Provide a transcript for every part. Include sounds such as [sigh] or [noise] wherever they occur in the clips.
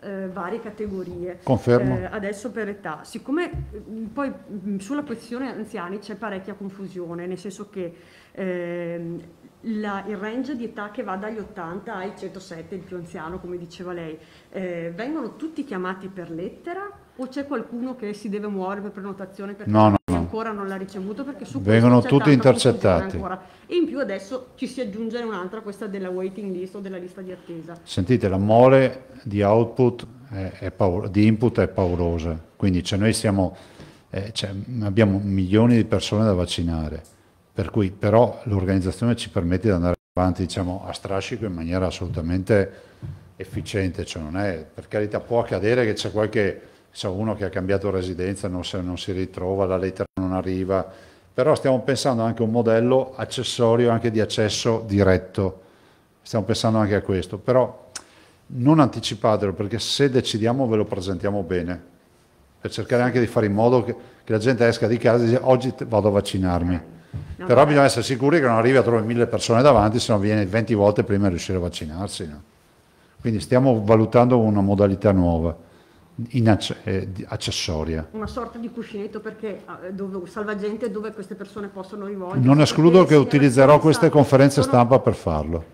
eh, varie categorie. Confermo. Eh, adesso per età. Siccome mm, poi mm, sulla posizione anziani c'è parecchia confusione, nel senso che ehm, la, il range di età che va dagli 80 ai 107, il più anziano, come diceva lei, eh, vengono tutti chiamati per lettera o c'è qualcuno che si deve muovere per prenotazione? No, no, no, ancora non l'ha ricevuto perché su Vengono tutti intercettati. E in più adesso ci si aggiunge un'altra, questa della waiting list o della lista di attesa. Sentite, la mole di output è, è paura, di input è paurosa, quindi cioè noi siamo, eh, cioè abbiamo milioni di persone da vaccinare, per cui però l'organizzazione ci permette di andare avanti diciamo, a strascico in maniera assolutamente efficiente, cioè non è, per carità può accadere che c'è qualche c'è uno che ha cambiato residenza non, se, non si ritrova, la lettera non arriva, però stiamo pensando anche a un modello accessorio anche di accesso diretto, stiamo pensando anche a questo, però non anticipatelo perché se decidiamo ve lo presentiamo bene, per cercare anche di fare in modo che, che la gente esca di casa e dice oggi vado a vaccinarmi. No, però bisogna essere sicuri che non arrivi a trovare mille persone davanti, se no viene 20 volte prima di riuscire a vaccinarsi. No? Quindi stiamo valutando una modalità nuova. Eh, accessoria. Una sorta di cuscinetto perché, ah, dove, salvagente dove queste persone possono rivolgersi. Non escludo che utilizzerò queste conferenze sono, stampa per farlo.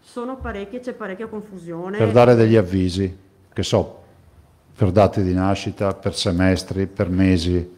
Sono parecchie, c'è parecchia confusione. Per dare degli avvisi, che so, per date di nascita, per semestri, per mesi.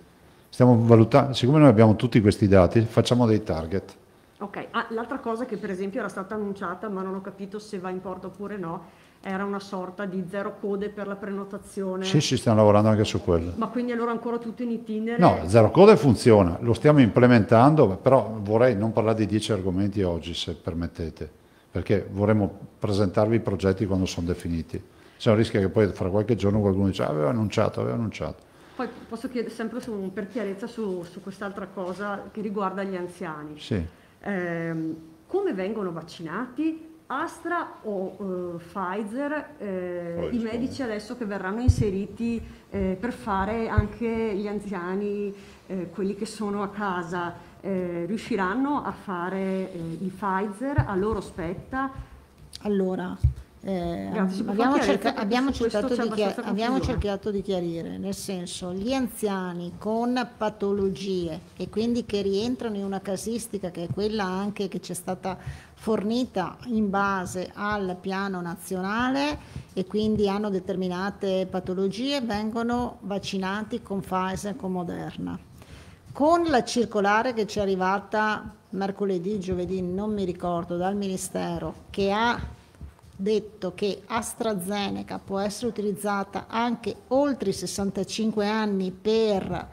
Stiamo valutando, siccome noi abbiamo tutti questi dati, facciamo dei target. Ok, ah, l'altra cosa che per esempio era stata annunciata, ma non ho capito se va in porto oppure no, era una sorta di zero code per la prenotazione. Sì, sì, stiamo lavorando anche su quello. Ma quindi allora ancora tutto in itinere? No, zero code funziona, lo stiamo implementando, però vorrei non parlare di dieci argomenti oggi, se permettete, perché vorremmo presentarvi i progetti quando sono definiti. Se no rischia che poi fra qualche giorno qualcuno dice ah, aveva annunciato, aveva annunciato. Poi posso chiedere sempre su, per chiarezza su, su quest'altra cosa che riguarda gli anziani. Sì. Eh, come vengono vaccinati? Astra o eh, Pfizer, eh, Poi, i medici adesso che verranno inseriti eh, per fare anche gli anziani, eh, quelli che sono a casa, eh, riusciranno a fare eh, il Pfizer, a loro spetta? Allora, eh, abbiamo, cerca- abbiamo, cercato di chi- abbiamo cercato di chiarire, nel senso gli anziani con patologie e quindi che rientrano in una casistica che è quella anche che ci è stata fornita in base al piano nazionale e quindi hanno determinate patologie, vengono vaccinati con Pfizer e con Moderna. Con la circolare che ci è arrivata mercoledì, giovedì, non mi ricordo, dal Ministero, che ha detto che AstraZeneca può essere utilizzata anche oltre i 65 anni per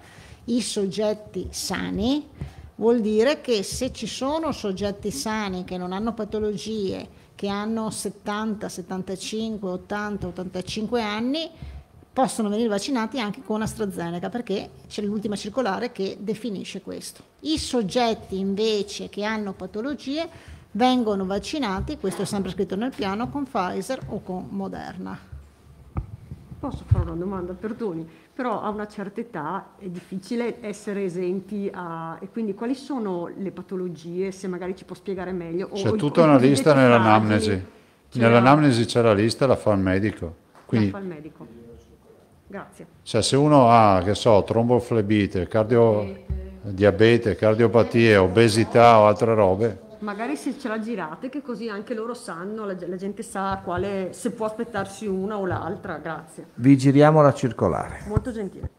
i soggetti sani, vuol dire che se ci sono soggetti sani che non hanno patologie, che hanno 70, 75, 80, 85 anni, possono venire vaccinati anche con AstraZeneca perché c'è l'ultima circolare che definisce questo. I soggetti invece che hanno patologie vengono vaccinati, questo è sempre scritto nel piano, con Pfizer o con Moderna. Posso fare una domanda, perdoni, però a una certa età è difficile essere esenti a... e quindi quali sono le patologie, se magari ci può spiegare meglio? C'è tutta una lista nell'anamnesi, c'è nell'anamnesi c'è la lista, la fa il medico. Quindi, la fa il medico, grazie. Cioè se uno ha, che so, tromboflebite, cardio... diabete, cardiopatie, obesità o altre robe, magari se ce la girate che così anche loro sanno, la, la gente sa quale, se può aspettarsi una o l'altra, grazie. Vi giriamo la circolare. Molto gentile.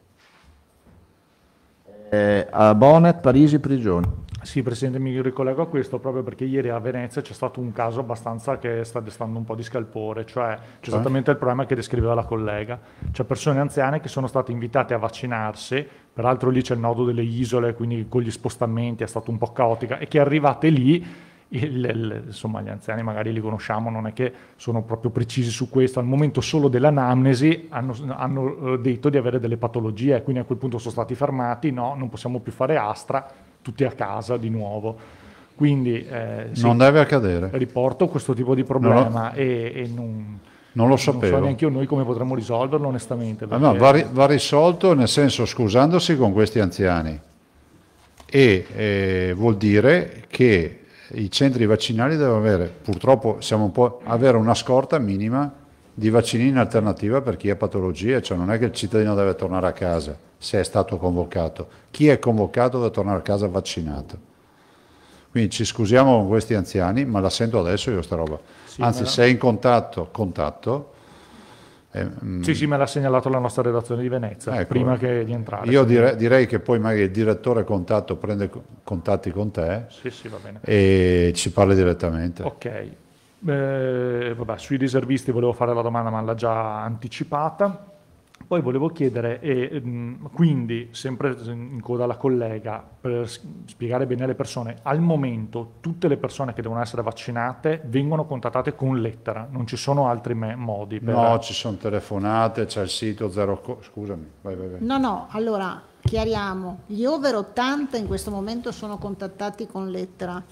Eh, a Bonnet, Parigi, prigioni. Sì, Presidente, mi ricollego a questo proprio perché ieri a Venezia c'è stato un caso abbastanza che sta destando un po' di scalpore, cioè c'è eh? esattamente il problema che descriveva la collega, cioè persone anziane che sono state invitate a vaccinarsi, peraltro lì c'è il nodo delle isole, quindi con gli spostamenti è stato un po' caotica, e che arrivate lì il, il, insomma, gli anziani magari li conosciamo, non è che sono proprio precisi su questo, al momento solo dell'anamnesi hanno, hanno eh, detto di avere delle patologie, quindi a quel punto sono stati fermati, no, non possiamo più fare astra tutti a casa di nuovo. Quindi eh, sì, non deve accadere. Riporto questo tipo di problema non e, e, non, non lo sapevo. Non so neanche io noi come potremmo risolverlo onestamente. Ah, perché... no, va, ri- va, risolto nel senso scusandosi con questi anziani e eh, vuol dire che i centri vaccinali devono avere, purtroppo siamo un po', avere una scorta minima di vaccini in alternativa per chi ha patologie, cioè non è che il cittadino deve tornare a casa se è stato convocato, chi è convocato deve tornare a casa vaccinato. Quindi ci scusiamo con questi anziani, ma la sento adesso io sta roba. Sì, Anzi, la... se è in contatto, contatto. Eh, mm, sì, sì, me l'ha segnalato la nostra redazione di Venezia, ecco, prima che di entrare. Io direi, direi, che poi magari il direttore contatto prende contatti con te sì, sì, e ci parli direttamente. Ok, eh, vabbè, sui riservisti volevo fare la domanda ma l'ha già anticipata. Poi volevo chiedere, e, mm, quindi sempre in coda alla collega, per spiegare bene alle persone, al momento tutte le persone che devono essere vaccinate vengono contattate con lettera, non ci sono altri me- modi? Per... No, ci sono telefonate, c'è il sito zero... Co- scusami, vai, vai, vai. No, no, allora chiariamo, gli over 80 in questo momento sono contattati con lettera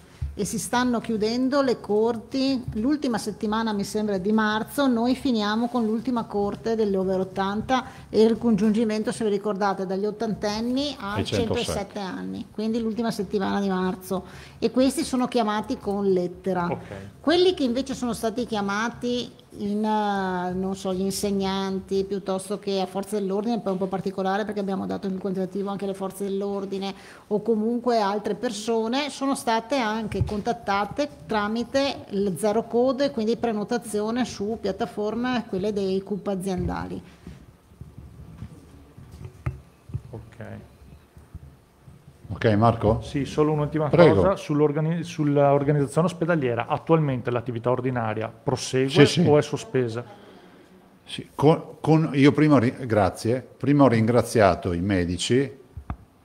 e si stanno chiudendo le corti. L'ultima settimana, mi sembra, di marzo noi finiamo con l'ultima corte delle over 80 e il congiungimento, se vi ricordate, dagli ottantenni ai 107. 107 anni, quindi l'ultima settimana di marzo. E questi sono chiamati con lettera. Okay. Quelli che invece sono stati chiamati in, eh, so, gli insegnanti piuttosto che a forze dell'ordine, poi un po' particolare perché abbiamo dato il quantitativo anche alle forze dell'ordine o comunque altre persone, sono state anche contattate tramite il zero code, quindi prenotazione su piattaforme, quelle dei CUP aziendali. Ok. Ok Marco? Sì, solo un'ultima Prego. cosa sull'organizzazione ospedaliera. Attualmente l'attività ordinaria prosegue sì, o è sospesa? Sì, con, con, io prima, grazie, prima ho ringraziato i medici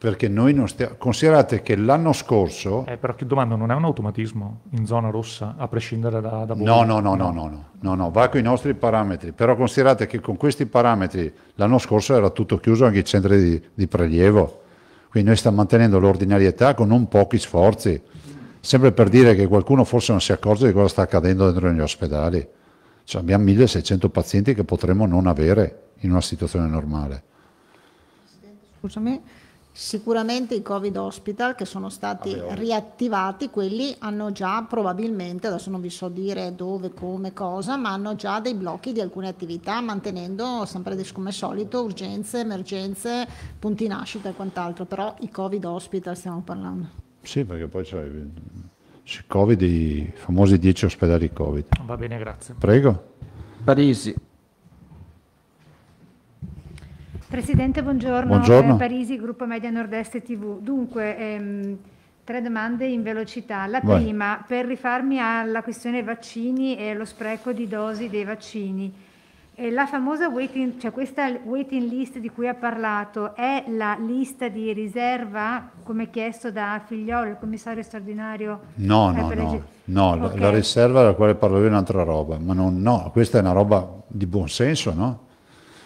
perché noi non stiamo... Considerate che l'anno scorso... Eh, però che domanda, non è un automatismo in zona rossa, a prescindere da... da no, no, no, no, no, no, no, no, va con i nostri parametri, però considerate che con questi parametri l'anno scorso era tutto chiuso anche i centri di, di prelievo, quindi noi stiamo mantenendo l'ordinarietà con non pochi sforzi, sempre per dire che qualcuno forse non si accorge di cosa sta accadendo dentro negli ospedali. Cioè abbiamo 1600 pazienti che potremmo non avere in una situazione normale. Scusami, Sicuramente i Covid Hospital che sono stati Vabbè, riattivati, quelli hanno già probabilmente, adesso non vi so dire dove, come, cosa, ma hanno già dei blocchi di alcune attività mantenendo sempre come solito urgenze, emergenze, punti nascita e quant'altro, però i Covid Hospital stiamo parlando. Sì, perché poi c'è il COVID, i famosi 10 ospedali Covid. Va bene, grazie. Prego. Parisi, Presidente, buongiorno. buongiorno. Eh, Parisi, gruppo Media Nord-Est TV. Dunque, ehm, tre domande in velocità. La Vai. prima, per rifarmi alla questione vaccini e lo spreco di dosi dei vaccini. Eh, la famosa waiting, cioè questa waiting list di cui ha parlato è la lista di riserva come chiesto da Figliolo, il commissario straordinario? No, eh, no, no, no okay. la, la riserva della quale parlo io è un'altra roba, ma non, no, questa è una roba di buon senso, no?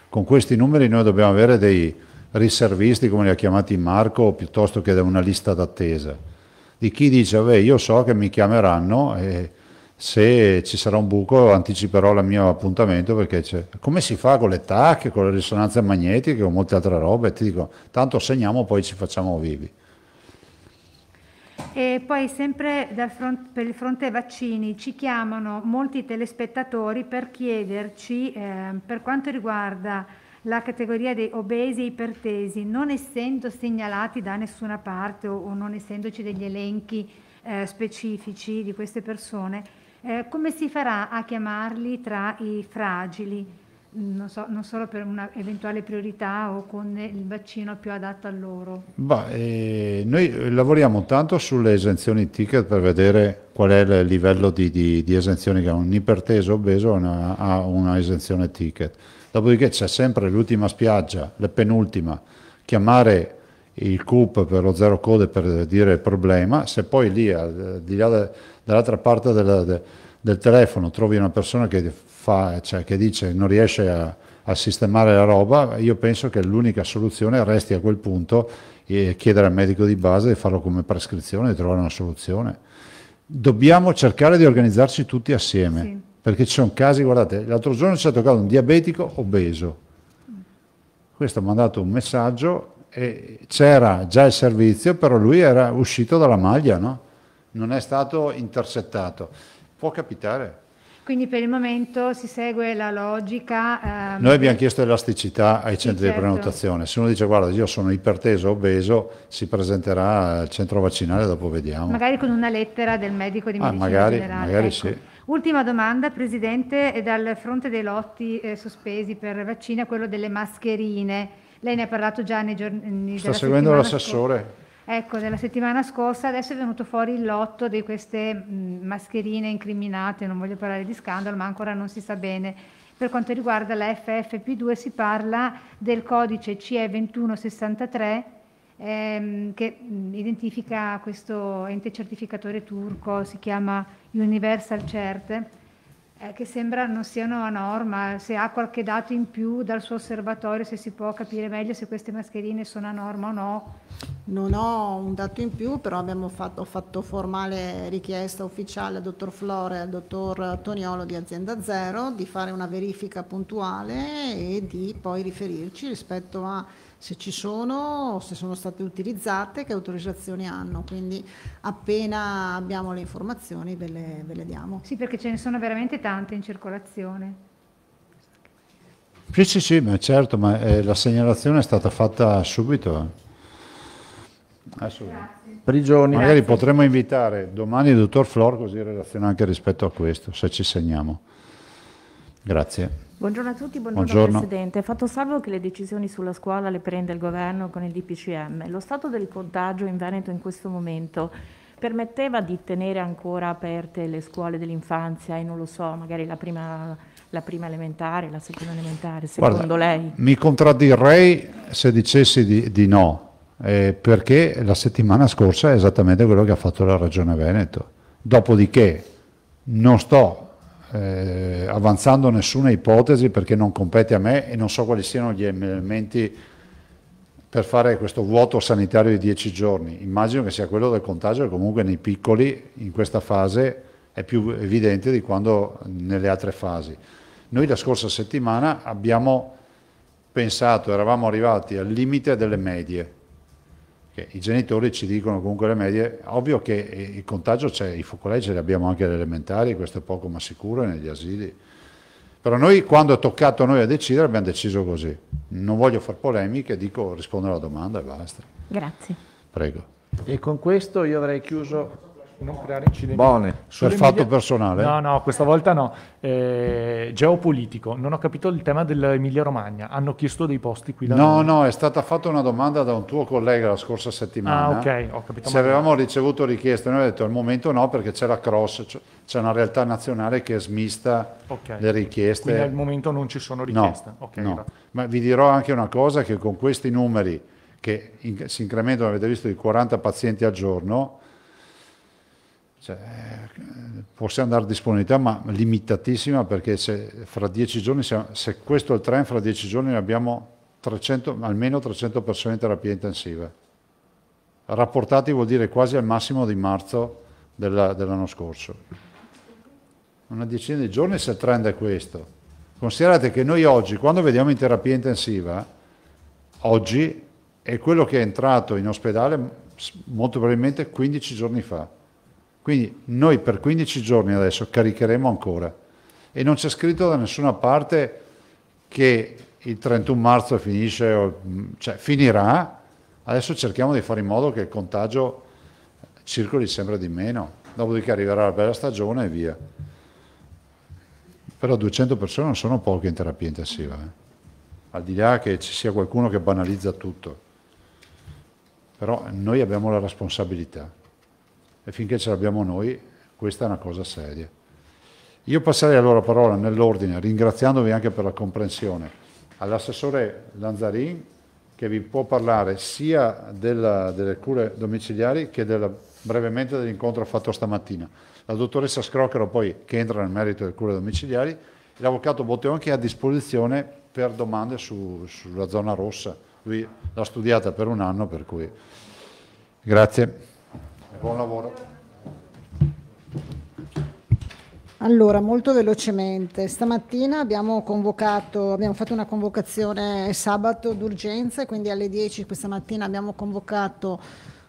con questi numeri noi dobbiamo avere dei riservisti, come li ha chiamati Marco, piuttosto che una lista d'attesa, di chi dice, vabbè, io so che mi chiameranno e se ci sarà un buco anticiperò il mio appuntamento perché come si fa con le tacche, con le risonanze magnetiche, con molte altre robe, ti dico, tanto segniamo poi ci facciamo vivi. E poi sempre front, per il fronte vaccini ci chiamano molti telespettatori per chiederci eh, per quanto riguarda la categoria dei obesi e ipertesi, non essendo segnalati da nessuna parte o, o non essendoci degli elenchi eh, specifici di queste persone, eh, come si farà a chiamarli tra i fragili? non, so, non, solo per una eventuale priorità o con il vaccino più adatto a loro? Bah, eh, noi lavoriamo tanto sulle esenzioni ticket per vedere qual è il livello di, di, di esenzione che ha un iperteso obeso ha una esenzione ticket. Dopodiché c'è sempre l'ultima spiaggia, la penultima, chiamare il CUP per lo zero code per dire il problema, se poi lì, al, eh, di là de, dall'altra parte della, de, del telefono trovi una persona che fa, cioè, che dice non riesce a, a, sistemare la roba, io penso che l'unica soluzione resti a quel punto e chiedere al medico di base di farlo come prescrizione, di trovare una soluzione. Dobbiamo cercare di organizzarci tutti assieme, sì. perché ci sono casi, guardate, l'altro giorno ci è toccato un diabetico obeso. Questo ha mandato un messaggio e c'era già il servizio, però lui era uscito dalla maglia, no? non è stato intercettato. Può capitare. Quindi per il momento si segue la logica. Ehm... Noi abbiamo chiesto elasticità ai centri sì, certo. di prenotazione. Se uno dice guarda io sono iperteso, obeso, si presenterà al centro vaccinale, dopo vediamo. Magari con una lettera del medico di ah, medicina magari, generale. Magari ecco. sì. Ultima domanda, Presidente, è dal fronte dei lotti eh, sospesi per vaccina, quello delle mascherine. Lei ne ha parlato già nei giorni... Sta seguendo l'assessore ecco, della settimana scorsa, adesso è venuto fuori il lotto di queste mascherine incriminate, non voglio parlare di scandalo, ma ancora non si sa bene. Per quanto riguarda la FFP2 si parla del codice CE2163 ehm, che identifica questo ente certificatore turco, si chiama Universal Cert eh, che sembra non siano a norma, se ha qualche dato in più dal suo osservatorio, se si può capire meglio se queste mascherine sono a norma o no. Non ho un dato in più, però abbiamo fatto, ho fatto formale richiesta ufficiale al dottor Flore e al dottor Toniolo di Azienda Zero di fare una verifica puntuale e di poi riferirci rispetto a se ci sono, se sono state utilizzate, che autorizzazioni hanno. Quindi appena abbiamo le informazioni ve le, ve le diamo. Sì, perché ce ne sono veramente tante in circolazione. Sì, sì, sì, ma certo, ma eh, la segnalazione è stata fatta subito. Adesso, Prigioni. Magari Grazie. potremmo invitare domani il dottor Flor così relaziona anche rispetto a questo, se ci segniamo. Grazie. Buongiorno a tutti, buongiorno, buongiorno, Presidente. Fatto salvo che le decisioni sulla scuola le prende il Governo con il DPCM, lo stato del contagio in Veneto in questo momento permetteva di tenere ancora aperte le scuole dell'infanzia e non lo so, magari la prima, la prima elementare, la seconda elementare, secondo Guarda, lei? Mi contraddirei se dicessi di, di no, eh, perché la settimana scorsa è esattamente quello che ha fatto la Regione Veneto. Dopodiché non sto eh, avanzando nessuna ipotesi perché non compete a me e non so quali siano gli elementi per fare questo vuoto sanitario di dieci giorni. Immagino che sia quello del contagio che comunque nei piccoli in questa fase è più evidente di quando nelle altre fasi. Noi la scorsa settimana abbiamo pensato, eravamo arrivati al limite delle medie che I genitori ci dicono comunque le medie, ovvio che eh, il contagio c'è, i focolai ce li abbiamo anche alle elementari, questo è poco ma sicuro, negli asili. Però noi quando è toccato a noi a decidere abbiamo deciso così. Non voglio fare polemiche, dico rispondo alla domanda e basta. Grazie. Prego. E con questo io avrei chiuso non creare incidenti. Bene, sul fatto media... personale. No, no, questa volta no. Eh, geopolitico, non ho capito il tema dell'Emilia Romagna, hanno chiesto dei posti qui da No, no, è stata fatta una domanda da un tuo collega la scorsa settimana. Ah, ok, ho capito. Se avevamo ricevuto richieste, noi abbiamo detto al momento no perché c'è la cross, c'è una realtà nazionale che smista okay. le richieste. Quindi al momento non ci sono richieste. No, okay, no. Ma vi dirò anche una cosa che con questi numeri che in, si incrementano, avete visto, di 40 pazienti al giorno, cioè, eh, può andare a disponibilità, ma limitatissima, perché se, fra dieci giorni, se, questo è il trend, fra dieci giorni abbiamo 300, almeno 300 persone in terapia intensiva. Rapportati vuol dire quasi al massimo di marzo della, dell'anno scorso. Una decina di giorni se il trend è questo. Considerate che noi oggi, quando vediamo in terapia intensiva, oggi è quello che è entrato in ospedale molto probabilmente 15 giorni fa. Quindi noi per 15 giorni adesso caricheremo ancora e non c'è scritto da nessuna parte che il 31 marzo finisce, cioè finirà, adesso cerchiamo di fare in modo che il contagio circoli sempre di meno, dopodiché arriverà la bella stagione e via. Però 200 persone non sono poche in terapia intensiva, eh? al di là che ci sia qualcuno che banalizza tutto. Però noi abbiamo la responsabilità e finché ce l'abbiamo noi questa è una cosa seria. Io passerei allora la parola nell'ordine, ringraziandovi anche per la comprensione, all'assessore Lanzarin che vi può parlare sia della, delle cure domiciliari che della, brevemente dell'incontro fatto stamattina. La dottoressa Scrocchero poi che entra nel merito delle cure domiciliari, l'avvocato Botteon che è a disposizione per domande su, sulla zona rossa. Lui l'ha studiata per un anno, per cui grazie. Buon lavoro. Allora, molto velocemente, stamattina abbiamo, convocato, abbiamo fatto una convocazione sabato d'urgenza, quindi alle 10 questa mattina abbiamo convocato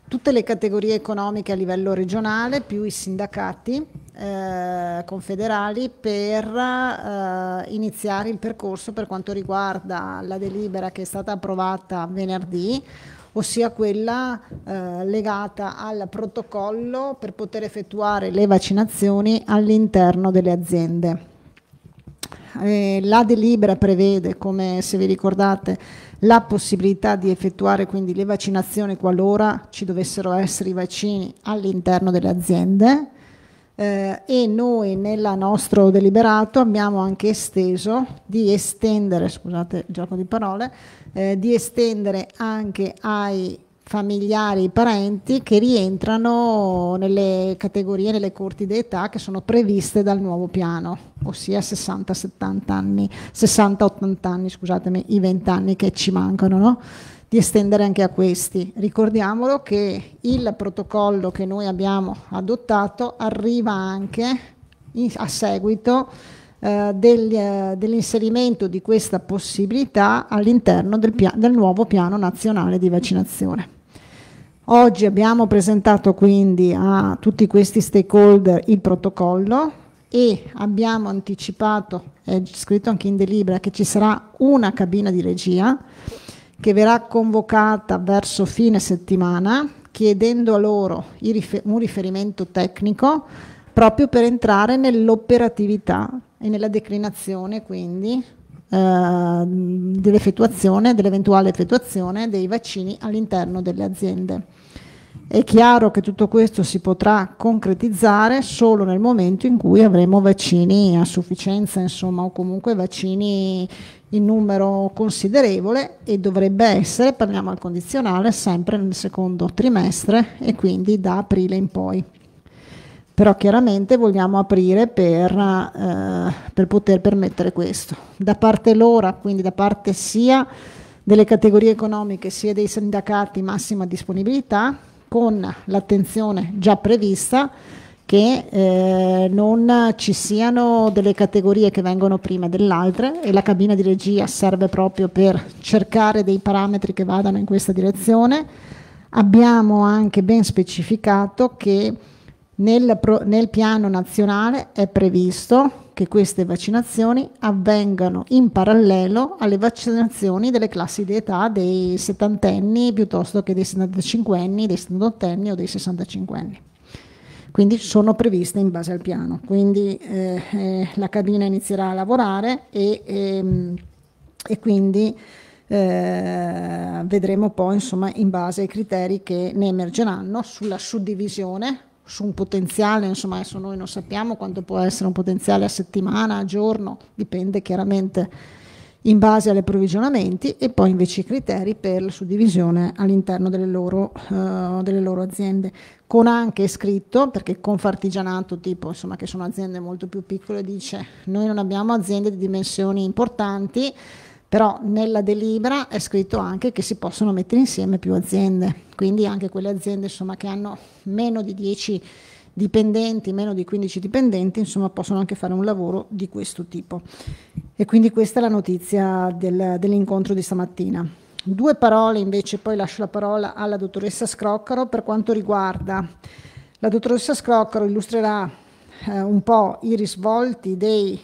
tutte le categorie economiche a livello regionale, più i sindacati eh, confederali, per eh, iniziare il percorso per quanto riguarda la delibera che è stata approvata venerdì ossia quella eh, legata al protocollo per poter effettuare le vaccinazioni all'interno delle aziende. Eh, la delibera prevede, come se vi ricordate, la possibilità di effettuare quindi le vaccinazioni qualora ci dovessero essere i vaccini all'interno delle aziende. Eh, e noi nel nostro deliberato abbiamo anche esteso di estendere, scusate il gioco di parole, eh, di estendere anche ai familiari, parenti che rientrano nelle categorie, nelle corti d'età che sono previste dal nuovo piano, ossia 60-70 anni, 60-80 anni, scusatemi, i 20 anni che ci mancano, no? di estendere anche a questi. Ricordiamolo che il protocollo che noi abbiamo adottato arriva anche in, a seguito eh, del, eh, dell'inserimento di questa possibilità all'interno del, del nuovo piano nazionale di vaccinazione. Oggi abbiamo presentato quindi a tutti questi stakeholder il protocollo e abbiamo anticipato, è scritto anche in delibera, che ci sarà una cabina di regia che verrà convocata verso fine settimana chiedendo a loro un riferimento tecnico proprio per entrare nell'operatività e nella declinazione quindi eh, dell'effettuazione, dell'eventuale effettuazione dei vaccini all'interno delle aziende. È chiaro che tutto questo si potrà concretizzare solo nel momento in cui avremo vaccini a sufficienza, insomma, o comunque vaccini in numero considerevole e dovrebbe essere, parliamo al condizionale, sempre nel secondo trimestre e quindi da aprile in poi però chiaramente vogliamo aprire per, eh, per poter permettere questo. Da parte loro, quindi da parte sia delle categorie economiche sia dei sindacati massima disponibilità, con l'attenzione già prevista che eh, non ci siano delle categorie che vengono prima dell'altra e la cabina di regia serve proprio per cercare dei parametri che vadano in questa direzione. Abbiamo anche ben specificato che nel, nel, piano nazionale è previsto che queste vaccinazioni avvengano in parallelo alle vaccinazioni delle classi di età dei settantenni piuttosto che dei 75 anni, dei 78 anni o dei 65 anni. Quindi sono previste in base al piano. Quindi eh, eh, la cabina inizierà a lavorare e, ehm, e quindi eh, vedremo poi insomma in base ai criteri che ne emergeranno sulla suddivisione su un potenziale, insomma adesso noi non sappiamo quanto può essere un potenziale a settimana, a giorno, dipende chiaramente in base alle provvigionamenti e poi invece i criteri per la suddivisione all'interno delle, uh, delle loro, aziende. Con anche scritto, perché Confartigianato, tipo, insomma, che sono aziende molto più piccole, dice noi non abbiamo aziende di dimensioni importanti, però nella delibera è scritto anche che si possono mettere insieme più aziende, quindi anche quelle aziende insomma, che hanno meno di 10 dipendenti, meno di 15 dipendenti, insomma possono anche fare un lavoro di questo tipo. E quindi questa è la notizia del, dell'incontro di stamattina. Due parole invece, poi lascio la parola alla dottoressa Scroccaro per quanto riguarda la dottoressa Scroccaro illustrerà eh, un po' i risvolti dei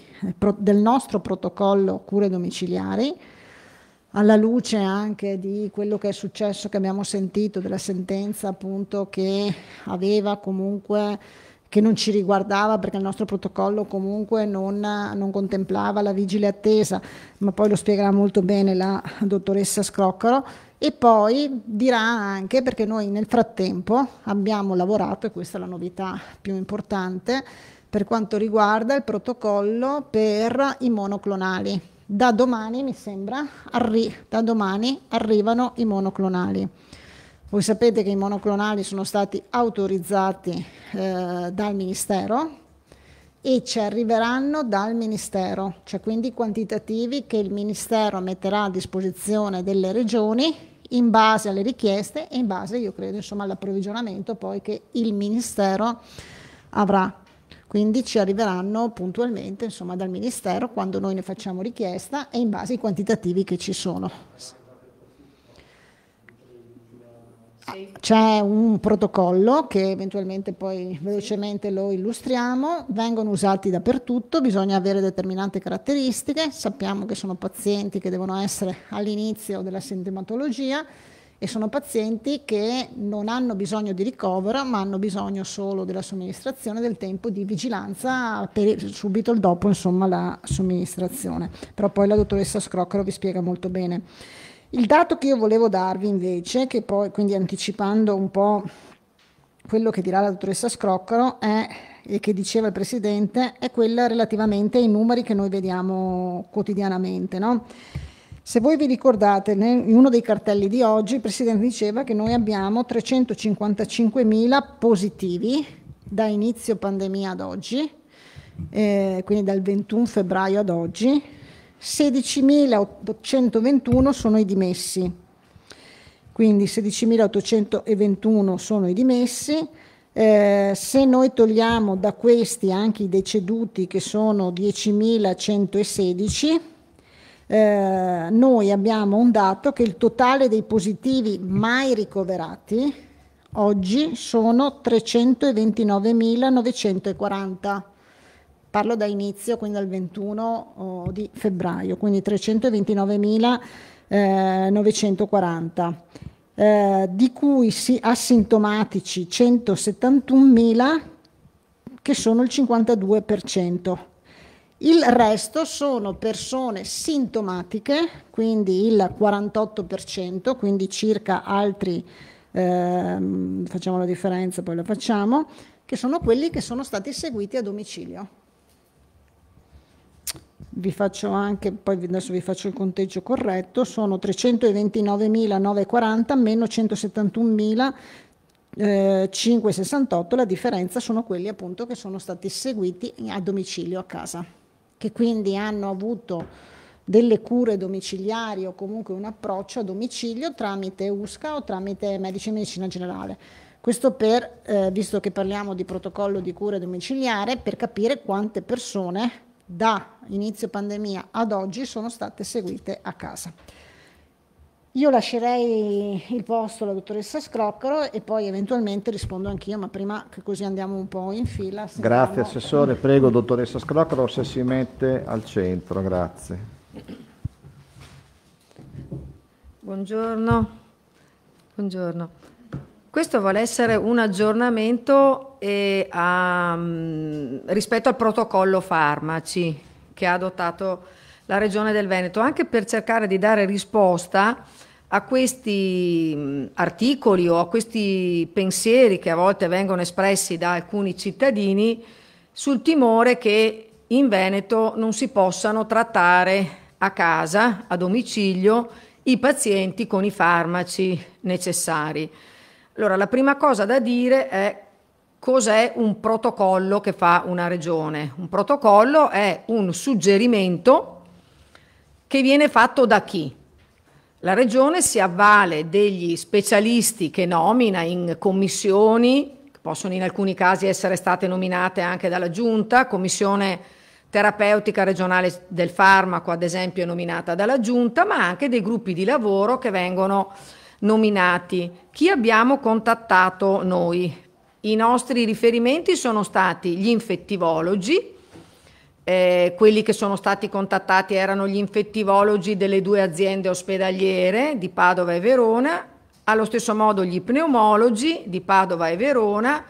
del nostro protocollo cure domiciliari, alla luce anche di quello che è successo, che abbiamo sentito, della sentenza appunto che aveva comunque che non ci riguardava perché il nostro protocollo comunque non, non contemplava la vigile attesa, ma poi lo spiegherà molto bene la dottoressa Scroccaro e poi dirà anche perché noi nel frattempo abbiamo lavorato, e questa è la novità più importante, per quanto riguarda il protocollo per i monoclonali. Da domani, mi sembra, arri- da domani arrivano i monoclonali. Voi sapete che i monoclonali sono stati autorizzati eh, dal Ministero e ci arriveranno dal Ministero, cioè quindi quantitativi che il Ministero metterà a disposizione delle regioni in base alle richieste e in base, io credo, insomma, all'approvvigionamento poi che il Ministero avrà quindi ci arriveranno puntualmente insomma, dal Ministero quando noi ne facciamo richiesta e in base ai quantitativi che ci sono. C'è un protocollo che eventualmente poi velocemente lo illustriamo, vengono usati dappertutto, bisogna avere determinate caratteristiche, sappiamo che sono pazienti che devono essere all'inizio della sintomatologia, e sono pazienti che non hanno bisogno di ricovero ma hanno bisogno solo della somministrazione del tempo di vigilanza per, subito dopo insomma, la somministrazione. Però poi la dottoressa Scroccaro vi spiega molto bene. Il dato che io volevo darvi invece, che poi quindi anticipando un po' quello che dirà la dottoressa Scroccaro è, e che diceva il Presidente, è quella relativamente ai numeri che noi vediamo quotidianamente. No? Se voi vi ricordate, in uno dei cartelli di oggi il Presidente diceva che noi abbiamo 355.000 positivi da inizio pandemia ad oggi, eh, quindi dal 21 febbraio ad oggi, 16.821 sono i dimessi, quindi 16.821 sono i dimessi, eh, se noi togliamo da questi anche i deceduti che sono 10.116, eh, noi abbiamo un dato che il totale dei positivi mai ricoverati oggi sono 329.940. Parlo da inizio, quindi dal 21 oh, di febbraio, quindi 329.940. Eh, eh, di cui si asintomatici 171.000 che sono il 52%. Il resto sono persone sintomatiche, quindi il 48%, quindi circa altri, ehm, facciamo la differenza, poi la facciamo, che sono quelli che sono stati seguiti a domicilio vi faccio anche, poi adesso vi faccio il conteggio corretto, sono 329.940 meno 171.568, eh, la differenza sono quelli appunto che sono stati seguiti a domicilio a casa che quindi hanno avuto delle cure domiciliari o comunque un approccio a domicilio tramite USCA o tramite medici di medicina generale. Questo per, eh, visto che parliamo di protocollo di cura domiciliare, per capire quante persone da inizio pandemia ad oggi sono state seguite a casa. Io lascerei il posto alla dottoressa Scroccaro e poi eventualmente rispondo anch'io, ma prima che così andiamo un po' in fila. Grazie Assessore, prego dottoressa Scroccaro se si mette al centro, grazie. Buongiorno, buongiorno. Questo vuole essere un aggiornamento eh, a, rispetto al protocollo farmaci che ha adottato la Regione del Veneto, anche per cercare di dare risposta a questi mm, articoli o a questi pensieri che a volte vengono espressi da alcuni cittadini sul timore che in Veneto non si possano trattare a casa, a domicilio, i pazienti con i farmaci necessari. Allora, la prima cosa da dire è cos'è un protocollo che fa una regione. Un protocollo è un suggerimento che viene fatto da chi? La Regione si avvale degli specialisti che nomina in commissioni, che possono in alcuni casi essere state nominate anche dalla Giunta, commissione terapeutica regionale del farmaco ad esempio è nominata dalla Giunta, ma anche dei gruppi di lavoro che vengono nominati. Chi abbiamo contattato noi? I nostri riferimenti sono stati gli infettivologi, eh, quelli che sono stati contattati erano gli infettivologi delle due aziende ospedaliere di Padova e Verona, allo stesso modo gli pneumologi di Padova e Verona,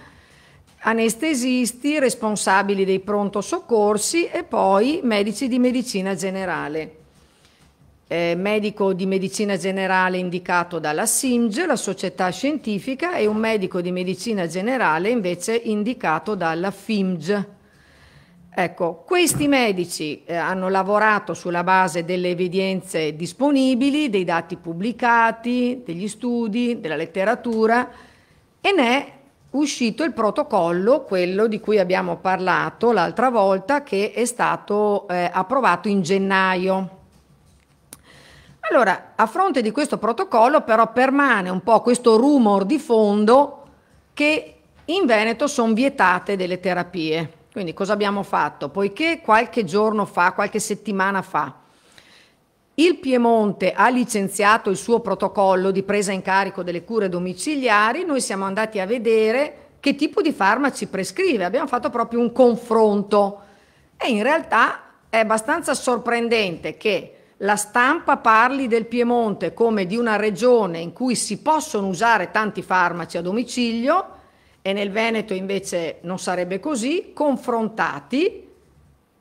anestesisti, responsabili dei pronto soccorsi e poi medici di medicina generale. Eh, medico di medicina generale indicato dalla SIMG, la società scientifica, e un medico di medicina generale invece indicato dalla FIMG, Ecco, questi medici eh, hanno lavorato sulla base delle evidenze disponibili, dei dati pubblicati, degli studi, della letteratura e ne è uscito il protocollo, quello di cui abbiamo parlato l'altra volta, che è stato eh, approvato in gennaio. Allora, a fronte di questo protocollo però permane un po' questo rumor di fondo che in Veneto sono vietate delle terapie. Quindi cosa abbiamo fatto? Poiché qualche giorno fa, qualche settimana fa, il Piemonte ha licenziato il suo protocollo di presa in carico delle cure domiciliari, noi siamo andati a vedere che tipo di farmaci prescrive, abbiamo fatto proprio un confronto e in realtà è abbastanza sorprendente che la stampa parli del Piemonte come di una regione in cui si possono usare tanti farmaci a domicilio, e nel Veneto invece non sarebbe così, confrontati,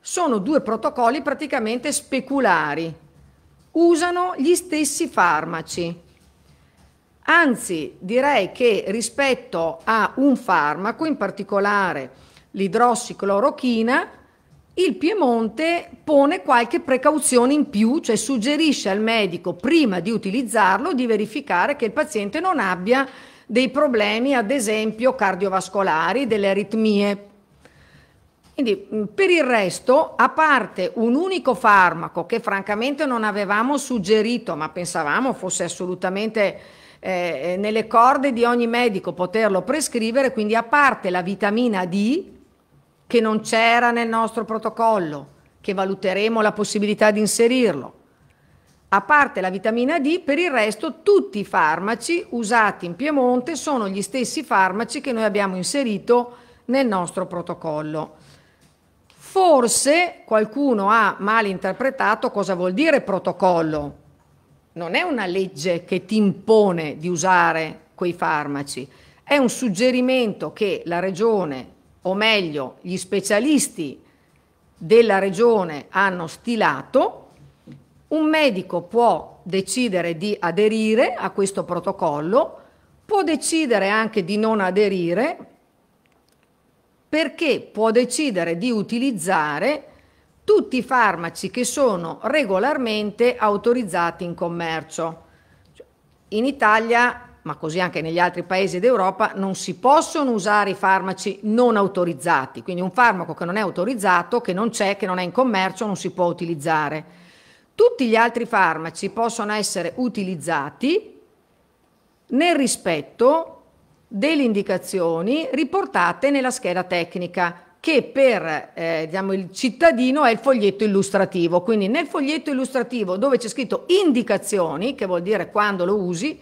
sono due protocolli praticamente speculari, usano gli stessi farmaci. Anzi, direi che rispetto a un farmaco, in particolare l'idrossiclorochina, il Piemonte pone qualche precauzione in più, cioè suggerisce al medico prima di utilizzarlo di verificare che il paziente non abbia dei problemi, ad esempio, cardiovascolari, delle aritmie. Quindi mm, per il resto, a parte un unico farmaco che francamente non avevamo suggerito, ma pensavamo fosse assolutamente eh, eh, nelle corde di ogni medico poterlo prescrivere, quindi a parte la vitamina D che non c'era nel nostro protocollo, che valuteremo la possibilità di inserirlo, a parte la vitamina D, per il resto tutti i farmaci usati in Piemonte sono gli stessi farmaci che noi abbiamo inserito nel nostro protocollo. Forse qualcuno ha mal interpretato cosa vuol dire protocollo. Non è una legge che ti impone di usare quei farmaci, è un suggerimento che la regione, o meglio gli specialisti della regione, hanno stilato un medico può decidere di aderire a questo protocollo, può decidere anche di non aderire perché può decidere di utilizzare tutti i farmaci che sono regolarmente autorizzati in commercio. Cioè, in Italia, ma così anche negli altri paesi d'Europa, non si possono usare i farmaci non autorizzati, quindi un farmaco che non è autorizzato, che non c'è, che non è in commercio, non si può utilizzare. Tutti gli altri farmaci possono essere utilizzati nel rispetto delle indicazioni riportate nella scheda tecnica che per eh, diciamo, il cittadino è il foglietto illustrativo. Quindi nel foglietto illustrativo dove c'è scritto indicazioni, che vuol dire quando lo usi,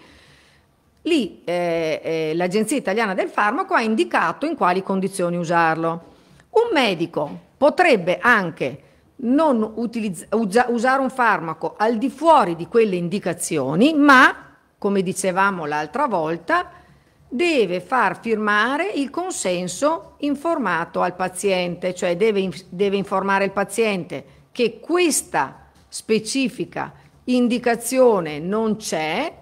lì eh, eh, l'Agenzia Italiana del Farmaco ha indicato in quali condizioni usarlo. Un medico potrebbe anche non utilizz- usa- usare un farmaco al di fuori di quelle indicazioni, ma, come dicevamo l'altra volta, deve far firmare il consenso informato al paziente, cioè deve, in- deve informare il paziente che questa specifica indicazione non c'è,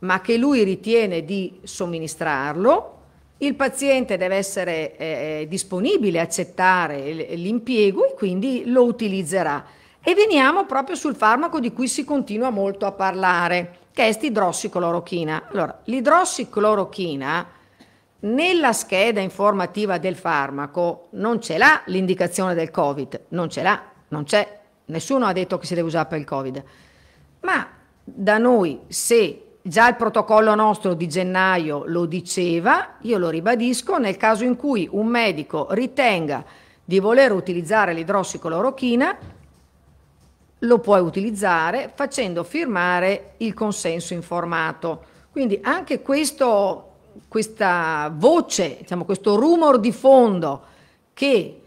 ma che lui ritiene di somministrarlo il paziente deve essere eh, eh disponibile a accettare l'impiego e quindi lo utilizzerà. E veniamo proprio sul farmaco di cui si continua molto a parlare, che è l'idrossiclorochina. Allora, l'idrossiclorochina nella scheda informativa del farmaco non ce l'ha l'indicazione del Covid, non ce l'ha, non c'è, nessuno ha detto che si deve usare per il Covid. Ma da noi se Già il protocollo nostro di gennaio lo diceva, io lo ribadisco, nel caso in cui un medico ritenga di voler utilizzare l'idrossiclorochina, lo puoi utilizzare facendo firmare il consenso informato. Quindi anche questo, questa voce, diciamo, questo rumor di fondo che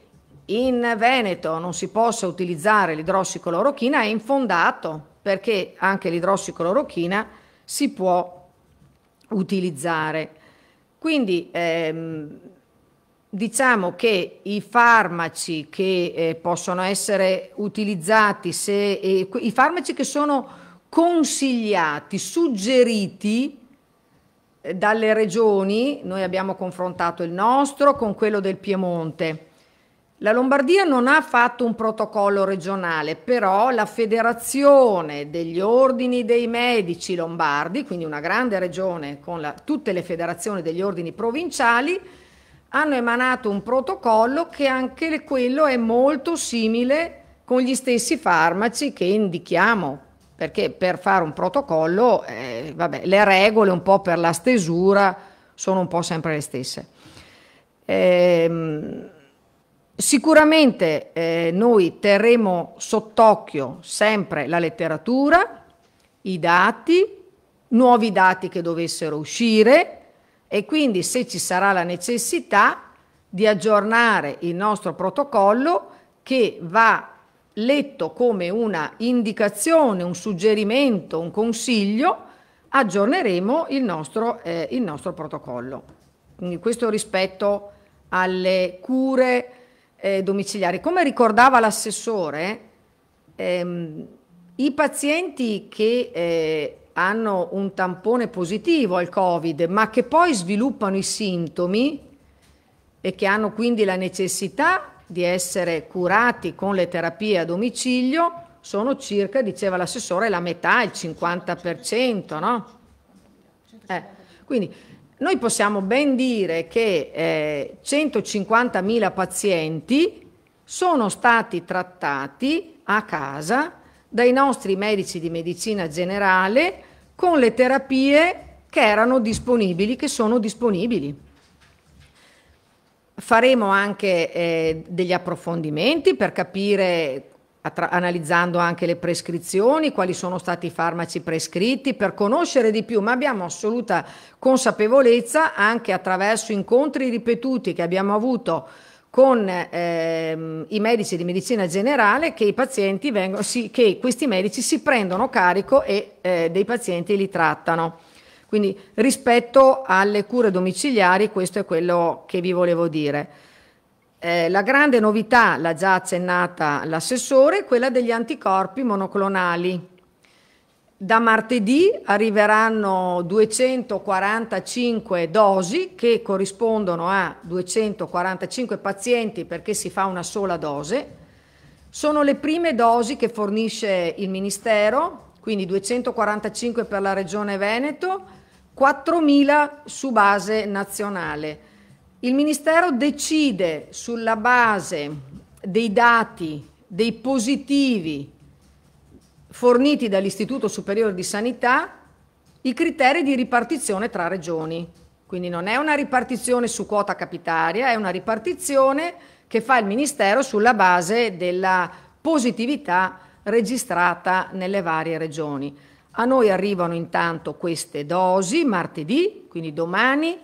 in Veneto non si possa utilizzare l'idrossiclorochina è infondato, perché anche l'idrossiclorochina si può utilizzare. Quindi ehm, diciamo che i farmaci che eh, possono essere utilizzati, se, eh, i farmaci che sono consigliati, suggeriti eh, dalle regioni, noi abbiamo confrontato il nostro con quello del Piemonte la Lombardia non ha fatto un protocollo regionale, però la Federazione degli Ordini dei Medici Lombardi, quindi una grande regione con la, tutte le federazioni degli ordini provinciali, hanno emanato un protocollo che anche quello è molto simile con gli stessi farmaci che indichiamo, perché per fare un protocollo eh, vabbè, le regole un po' per la stesura sono un po' sempre le stesse. Ehm, Sicuramente eh, noi terremo sott'occhio sempre la letteratura, i dati, nuovi dati che dovessero uscire e quindi se ci sarà la necessità di aggiornare il nostro protocollo che va letto come una indicazione, un suggerimento, un consiglio, aggiorneremo il nostro, eh, il nostro protocollo. Quindi questo rispetto alle cure eh, domiciliari. Come ricordava l'assessore, ehm, i pazienti che eh, hanno un tampone positivo al Covid, ma che poi sviluppano i sintomi e che hanno quindi la necessità di essere curati con le terapie a domicilio, sono circa, diceva l'assessore, la metà, il 50%, no? Eh, quindi noi possiamo ben dire che eh, 150.000 pazienti sono stati trattati a casa dai nostri medici di medicina generale con le terapie che erano disponibili, che sono disponibili. Faremo anche eh, degli approfondimenti per capire analizzando anche le prescrizioni, quali sono stati i farmaci prescritti, per conoscere di più, ma abbiamo assoluta consapevolezza anche attraverso incontri ripetuti che abbiamo avuto con ehm, i medici di medicina generale che, vengono, si, che, questi medici si prendono carico e, eh, dei pazienti e li trattano. Quindi rispetto alle cure domiciliari questo è quello che vi volevo dire. Eh, la grande novità, l'ha già accennata l'assessore, è quella degli anticorpi monoclonali. Da martedì arriveranno 245 dosi che corrispondono a 245 pazienti perché si fa una sola dose. Sono le prime dosi che fornisce il Ministero, quindi 245 per la Regione Veneto, 4.000 su base nazionale. Il Ministero decide sulla base dei dati, dei positivi forniti dall'Istituto Superiore di Sanità i criteri di ripartizione tra regioni. Quindi non è una ripartizione su quota capitaria, è una ripartizione che fa il Ministero sulla base della positività registrata nelle varie regioni. A noi arrivano intanto queste dosi martedì, quindi domani,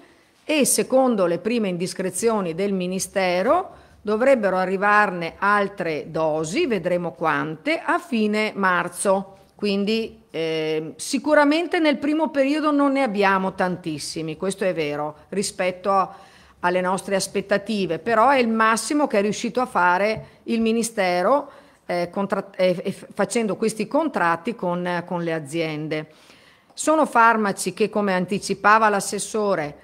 e secondo le prime indiscrezioni del Ministero dovrebbero arrivarne altre dosi, vedremo quante, a fine marzo. Quindi eh, sicuramente nel primo periodo non ne abbiamo tantissimi, questo è vero, rispetto a, alle nostre aspettative, però è il massimo che è riuscito a fare il Ministero eh, eh, facendo questi contratti con, con le aziende. Sono farmaci che, come anticipava l'assessore,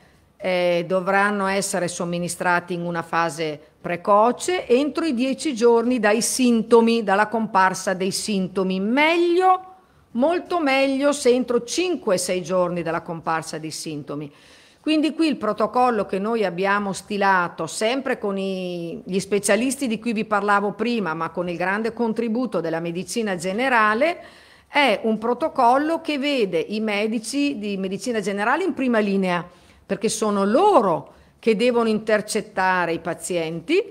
eh, dovranno essere somministrati in una fase precoce entro i dieci giorni dai sintomi, dalla comparsa dei sintomi. Meglio, molto meglio se entro 5-6 giorni dalla comparsa dei sintomi. Quindi qui il protocollo che noi abbiamo stilato, sempre con i, gli specialisti di cui vi parlavo prima, ma con il grande contributo della medicina generale, è un protocollo che vede i medici di medicina generale in prima linea perché sono loro che devono intercettare i pazienti,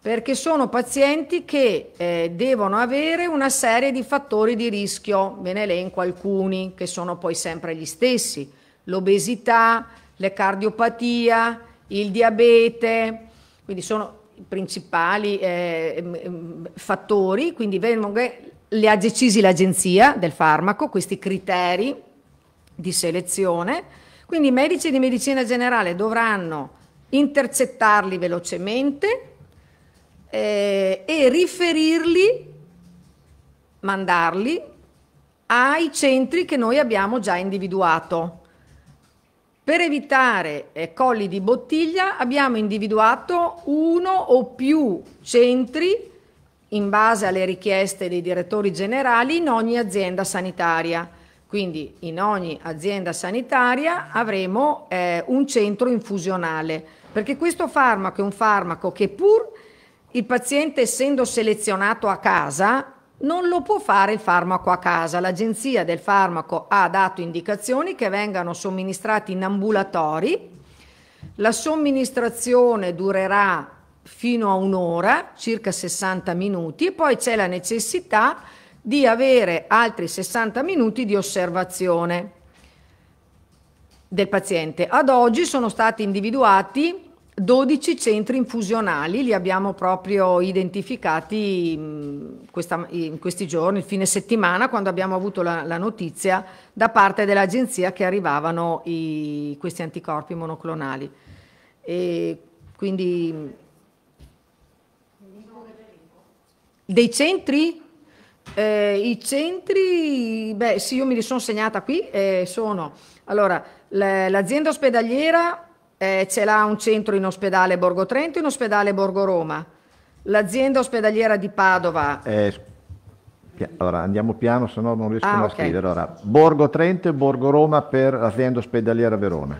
perché sono pazienti che eh, devono avere una serie di fattori di rischio, ve ne elenco alcuni che sono poi sempre gli stessi, l'obesità, la cardiopatia, il diabete, quindi sono i principali eh, fattori, quindi li ha decisi l'agenzia del farmaco, questi criteri di selezione quindi i medici di medicina generale dovranno intercettarli velocemente eh, e riferirli, mandarli ai centri che noi abbiamo già individuato. Per evitare eh, colli di bottiglia abbiamo individuato uno o più centri in base alle richieste dei direttori generali in ogni azienda sanitaria. Quindi in ogni azienda sanitaria avremo eh, un centro infusionale, perché questo farmaco è un farmaco che pur il paziente essendo selezionato a casa non lo può fare il farmaco a casa. L'agenzia del farmaco ha dato indicazioni che vengano somministrati in ambulatori. La somministrazione durerà fino a un'ora, circa 60 minuti, e poi c'è la necessità di avere altri 60 minuti di osservazione del paziente. Ad oggi sono stati individuati 12 centri infusionali, li abbiamo proprio identificati in, mm, questa, in questi giorni, il fine settimana, quando abbiamo avuto la, la notizia da parte dell'agenzia che arrivavano i, questi anticorpi monoclonali. E quindi mm, dei centri? Eh, I centri, beh sì, io mi li sono segnata qui, eh, sono, allora, l'azienda ospedaliera eh, ce l'ha un centro in ospedale Borgo Trento e in ospedale Borgo Roma. L'azienda ospedaliera di Padova... Eh, allora, andiamo piano, se no non riesco ah, a okay. scrivere. Allora, Borgo Trento e Borgo Roma per l'azienda ospedaliera Verona.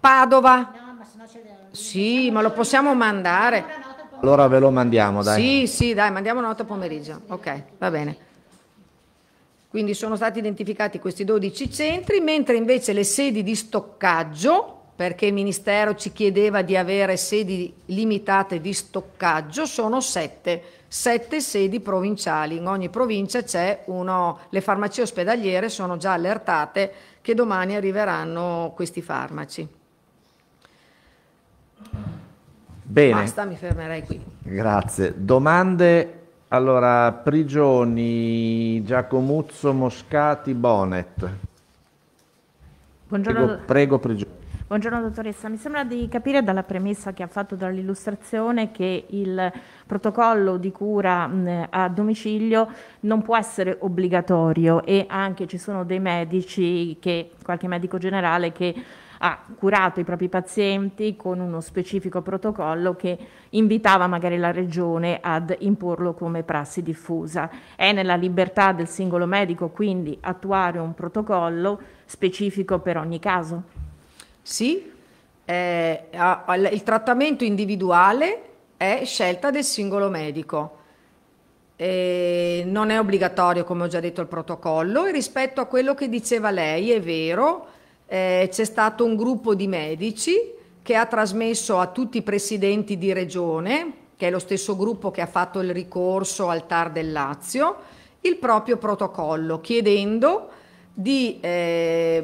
Padova? No, ma se no c'è... Sì, ma lo possiamo mandare. Allora ve lo mandiamo, dai. Sì, sì, dai, mandiamo nota pomeriggio. Ok, va bene. Quindi sono stati identificati questi 12 centri, mentre invece le sedi di stoccaggio, perché il Ministero ci chiedeva di avere sedi limitate di stoccaggio, sono 7, 7 sedi provinciali. In ogni provincia c'è uno, le farmacie ospedaliere sono già allertate che domani arriveranno questi farmaci. Bene. Basta, mi fermerei qui. Grazie. Domande? Allora, Prigioni, Giacomuzzo, Moscati, Bonet. Buongiorno. Prego, prego Prigioni. Buongiorno dottoressa, mi sembra di capire dalla premessa che ha fatto dall'illustrazione che il protocollo di cura mh, a domicilio non può essere obbligatorio e anche ci sono dei medici, che, qualche medico generale che ha curato i propri pazienti con uno specifico protocollo che invitava magari la regione ad imporlo come prassi diffusa. È nella libertà del singolo medico quindi attuare un protocollo specifico per ogni caso? Sì, eh, il trattamento individuale è scelta del singolo medico. Eh, non è obbligatorio, come ho già detto, il protocollo e rispetto a quello che diceva lei, è vero, eh, c'è stato un gruppo di medici che ha trasmesso a tutti i presidenti di regione, che è lo stesso gruppo che ha fatto il ricorso al TAR del Lazio, il proprio protocollo, chiedendo di, eh,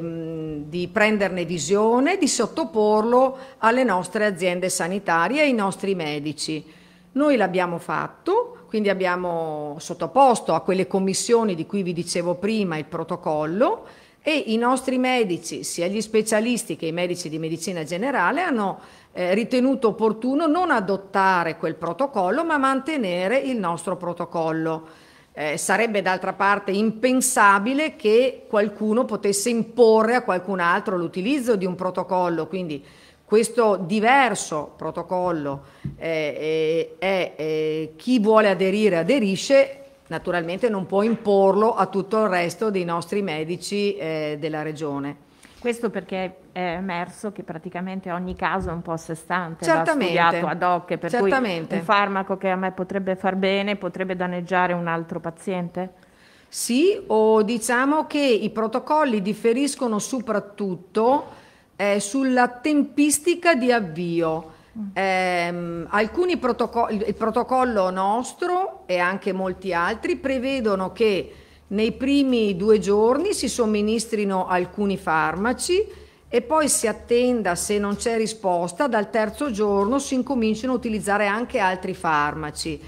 di prenderne visione, di sottoporlo alle nostre aziende sanitarie e ai nostri medici. Noi l'abbiamo fatto, quindi abbiamo sottoposto a quelle commissioni di cui vi dicevo prima il protocollo e i nostri medici, sia gli specialisti che i medici di medicina generale, hanno eh, ritenuto opportuno non adottare quel protocollo, ma mantenere il nostro protocollo. Eh, sarebbe d'altra parte impensabile che qualcuno potesse imporre a qualcun altro l'utilizzo di un protocollo, quindi questo diverso protocollo eh, eh è eh, chi vuole aderire aderisce, naturalmente non può imporlo a tutto il resto dei nostri medici eh, della regione. Questo perché è emerso che praticamente ogni caso è un po' a sé stante, certamente, va studiato ad hoc, per certamente. cui un farmaco che a me potrebbe far bene potrebbe danneggiare un altro paziente? Sì, o diciamo che i protocolli differiscono soprattutto eh, sulla tempistica di avvio. Eh, alcuni protocolli, il protocollo nostro e anche molti altri prevedono che nei primi due giorni si somministrino alcuni farmaci e poi si attenda se non c'è risposta, dal terzo giorno si incominciano a utilizzare anche altri farmaci.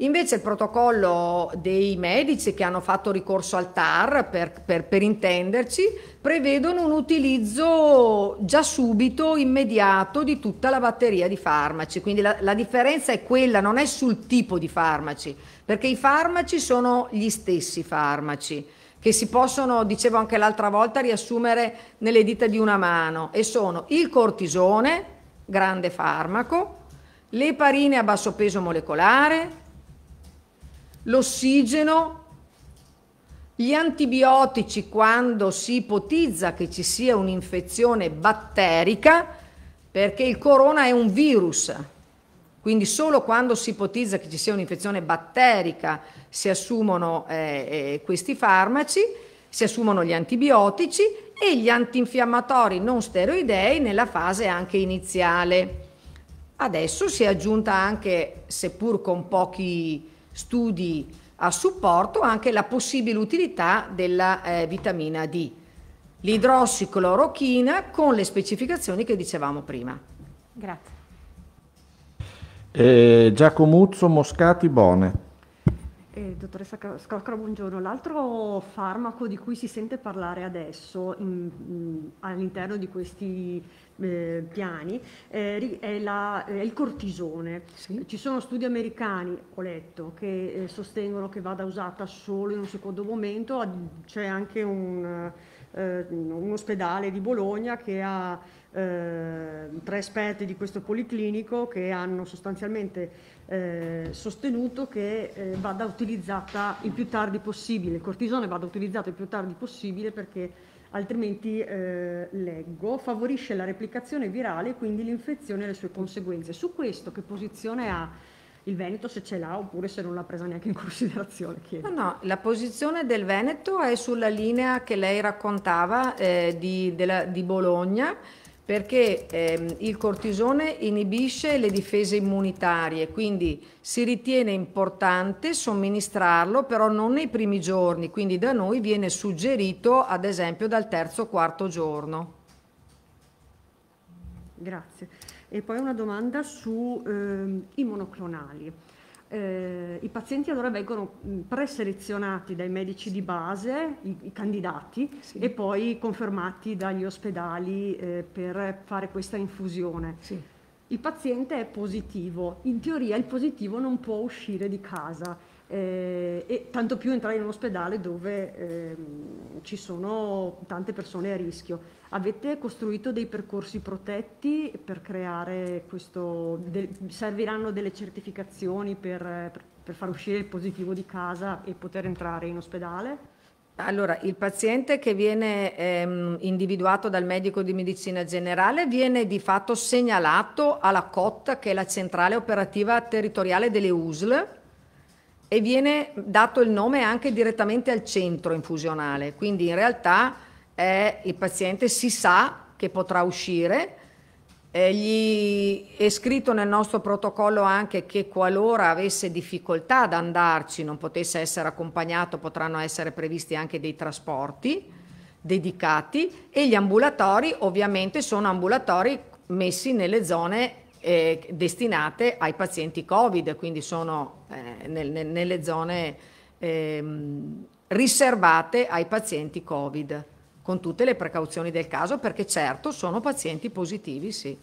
Invece il protocollo dei medici che hanno fatto ricorso al TAR, per, per, per intenderci, prevedono un utilizzo già subito, immediato, di tutta la batteria di farmaci. Quindi la, la differenza è quella, non è sul tipo di farmaci, perché i farmaci sono gli stessi farmaci che si possono, dicevo anche l'altra volta, riassumere nelle dita di una mano e sono il cortisone, grande farmaco, le parine a basso peso molecolare, l'ossigeno, gli antibiotici quando si ipotizza che ci sia un'infezione batterica, perché il corona è un virus, quindi solo quando si ipotizza che ci sia un'infezione batterica si assumono eh, eh questi farmaci, si assumono gli antibiotici e gli antinfiammatori non steroidei nella fase anche iniziale. Adesso si è aggiunta anche, seppur con pochi studi a supporto anche la possibile utilità della eh, vitamina D, l'idrossiclorochina con le specificazioni che dicevamo prima. Grazie. Eh, Giacomuzzo Moscati Bone. Eh, dottoressa Scocra, buongiorno. L'altro farmaco di cui si sente parlare adesso in, in, mm, all'interno di questi eh, piani eh, è, la, è, il cortisone. Sì. Ci sono studi americani, ho letto, che eh, sostengono che vada usata solo in un secondo momento, c'è anche un, eh, un ospedale di Bologna che ha eh, tre esperti di questo policlinico che hanno sostanzialmente eh, sostenuto che eh, vada utilizzata il più tardi possibile, il cortisone vada utilizzato il più tardi possibile perché altrimenti eh, leggo, favorisce la replicazione virale e quindi l'infezione e le sue conseguenze. Su questo che posizione ha il Veneto, se ce l'ha oppure se non l'ha presa neanche in considerazione? Chiedo. No, no, la posizione del Veneto è sulla linea che lei raccontava eh, di, della, di Bologna perché ehm, il cortisone inibisce le difese immunitarie, quindi si ritiene importante somministrarlo, però non nei primi giorni, quindi da noi viene suggerito ad esempio dal terzo o quarto giorno. Grazie. E poi una domanda sui eh, i monoclonali eh, i pazienti allora vengono mm, preselezionati dai medici di base, i, i candidati, sì. e poi confermati dagli ospedali eh, per fare questa infusione. Sì. Il paziente è positivo, in teoria il positivo non può uscire di casa eh, e tanto più entrare in un ospedale dove ehm, ci sono tante persone a rischio. Avete costruito dei percorsi protetti per creare questo, de, serviranno delle certificazioni per, per, far uscire il positivo di casa e poter entrare in ospedale? Allora, il paziente che viene ehm, individuato dal medico di medicina generale viene di fatto segnalato alla COT, che è la centrale operativa territoriale delle USL, e viene dato il nome anche direttamente al centro infusionale. Quindi in realtà è il paziente si sa che potrà uscire, eh, gli è scritto nel nostro protocollo anche che qualora avesse difficoltà ad andarci, non potesse essere accompagnato, potranno essere previsti anche dei trasporti dedicati e gli ambulatori ovviamente sono ambulatori messi nelle zone eh, destinate ai pazienti Covid, quindi sono eh, nel, nel, nelle zone ehm, riservate ai pazienti Covid con tutte le precauzioni del caso, perché certo sono pazienti positivi, sì.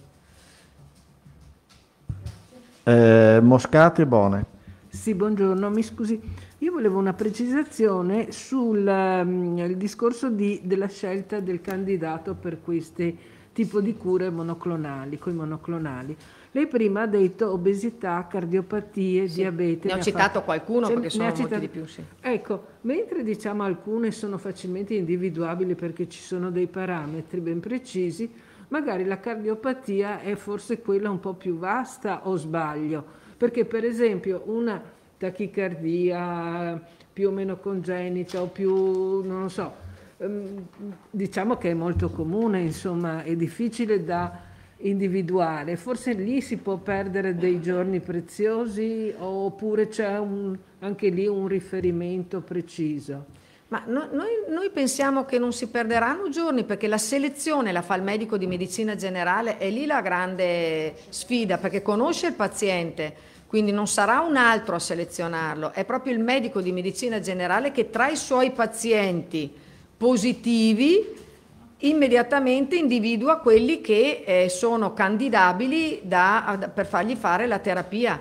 Eh, Moscati e Bone. Sì, buongiorno, mi scusi. Io volevo una precisazione sul um, discorso di, della scelta del candidato per questo tipo di cure monoclonali, con i monoclonali. Lei prima ha detto obesità, cardiopatie, sì. diabete. Ne, ne ho citato fatto. qualcuno cioè, perché sono molti citato... di più. Sì. Ecco, mentre diciamo alcune sono facilmente individuabili perché ci sono dei parametri ben precisi, magari la cardiopatia è forse quella un po' più vasta o sbaglio, perché per esempio una tachicardia più o meno congenita o più, non lo so, ehm, diciamo che è molto comune, insomma, è difficile da individuale, forse lì si può perdere dei giorni preziosi oppure c'è un, anche lì un riferimento preciso. Ma no, noi, noi, pensiamo che non si perderanno giorni perché la selezione la fa il medico di medicina generale, è lì la grande sfida perché conosce il paziente, quindi non sarà un altro a selezionarlo, è proprio il medico di medicina generale che tra i suoi pazienti positivi immediatamente individua quelli che eh, sono candidabili da, ad, per fargli fare la terapia.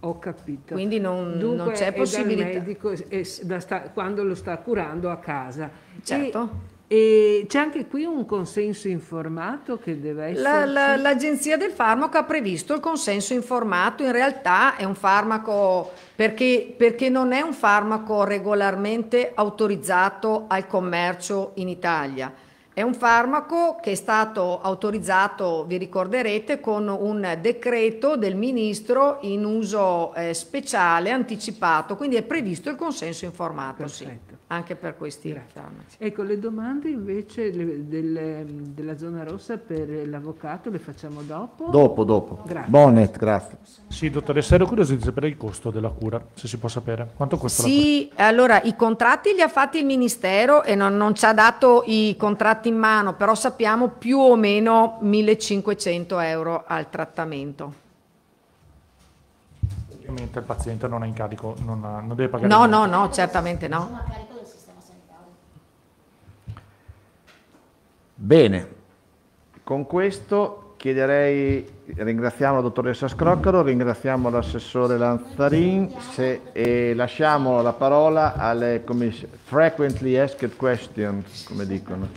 Ho capito. Quindi non, Dunque, non c'è possibilità. Il medico è, sta, quando lo sta curando a casa. Certo. E, e c'è anche qui un consenso informato che deve essere. La, la, L'Agenzia del Farmaco ha previsto il consenso informato, in realtà è un farmaco perché, perché non è un farmaco regolarmente autorizzato al commercio in Italia è un farmaco che è stato autorizzato, vi ricorderete, con un decreto del ministro in uso eh, speciale anticipato, quindi è previsto il consenso informato, sì, anche per questi Grazie. farmaci. Ecco, le domande invece le, delle, della zona rossa per l'avvocato le facciamo dopo? Dopo, dopo. Grazie. Bonnet, grazie. Sì, dottoressa, ero curioso di sapere il costo della cura, se si può sapere. Quanto costa sì, la cura? allora i contratti li ha fatti il Ministero e non, non ci ha dato i contratti contratti in mano, però sappiamo più o meno 1500 euro al trattamento. Ovviamente il paziente non è in carico, non, ha, non deve pagare. No, no, no, certamente no. Bene, con questo chiederei, ringraziamo la dottoressa Scroccaro, ringraziamo l'assessore Lanzarin se, e lasciamo la parola alle commissioni frequently asked questions, come dicono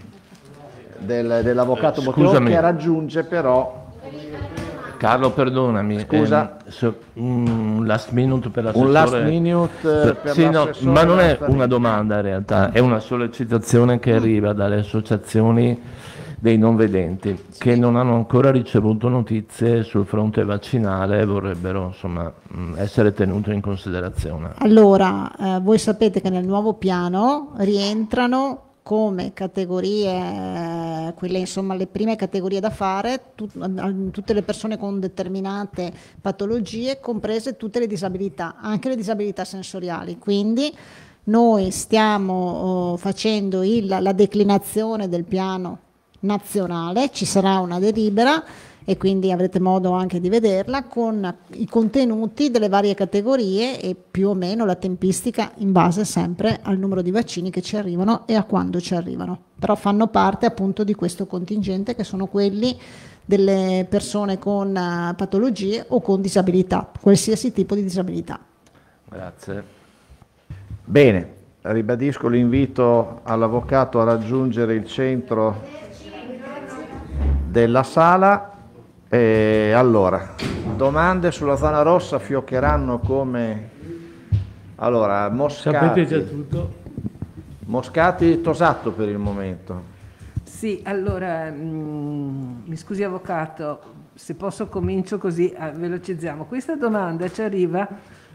del, dell'avvocato eh, Bottiglione che raggiunge però Carlo perdonami eh, scusa ehm, mm, un last minute per l'assessore un last minute per sì, no, ma non è una domanda in realtà è una sollecitazione che mm. arriva dalle associazioni dei non vedenti che non hanno ancora ricevuto notizie sul fronte vaccinale e vorrebbero insomma, mm, essere tenute in considerazione. Allora, eh, voi sapete che nel nuovo piano rientrano come categorie, eh, quelle insomma le prime categorie da fare, tut- tutte le persone con determinate patologie, comprese tutte le disabilità, anche le disabilità sensoriali. Quindi noi stiamo oh, facendo il, la declinazione del piano nazionale, ci sarà una delibera e quindi avrete modo anche di vederla con i contenuti delle varie categorie e più o meno la tempistica in base sempre al numero di vaccini che ci arrivano e a quando ci arrivano. Però fanno parte appunto di questo contingente che sono quelli delle persone con eh, patologie o con disabilità, qualsiasi tipo di disabilità. Grazie. Bene, ribadisco l'invito all'avvocato a raggiungere il centro della sala. E allora, domande sulla zona rossa fioccheranno come... Allora, Moscati... Sapete già tutto? Moscati tosato per il momento. Sì, allora, mh, mm, mi scusi avvocato, se posso comincio così ah, velocizziamo. Questa domanda ci arriva,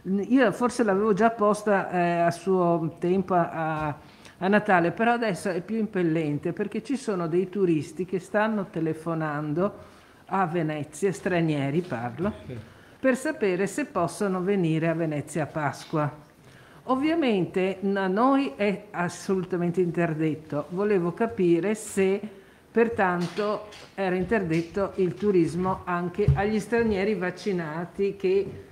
mm, io forse l'avevo già posta eh, a suo tempo a, a Natale, però adesso è più impellente perché ci sono dei turisti che stanno telefonando a Venezia, stranieri parlo, per sapere se possono venire a Venezia a Pasqua. Ovviamente a noi è assolutamente interdetto, volevo capire se pertanto era interdetto il turismo anche agli stranieri vaccinati che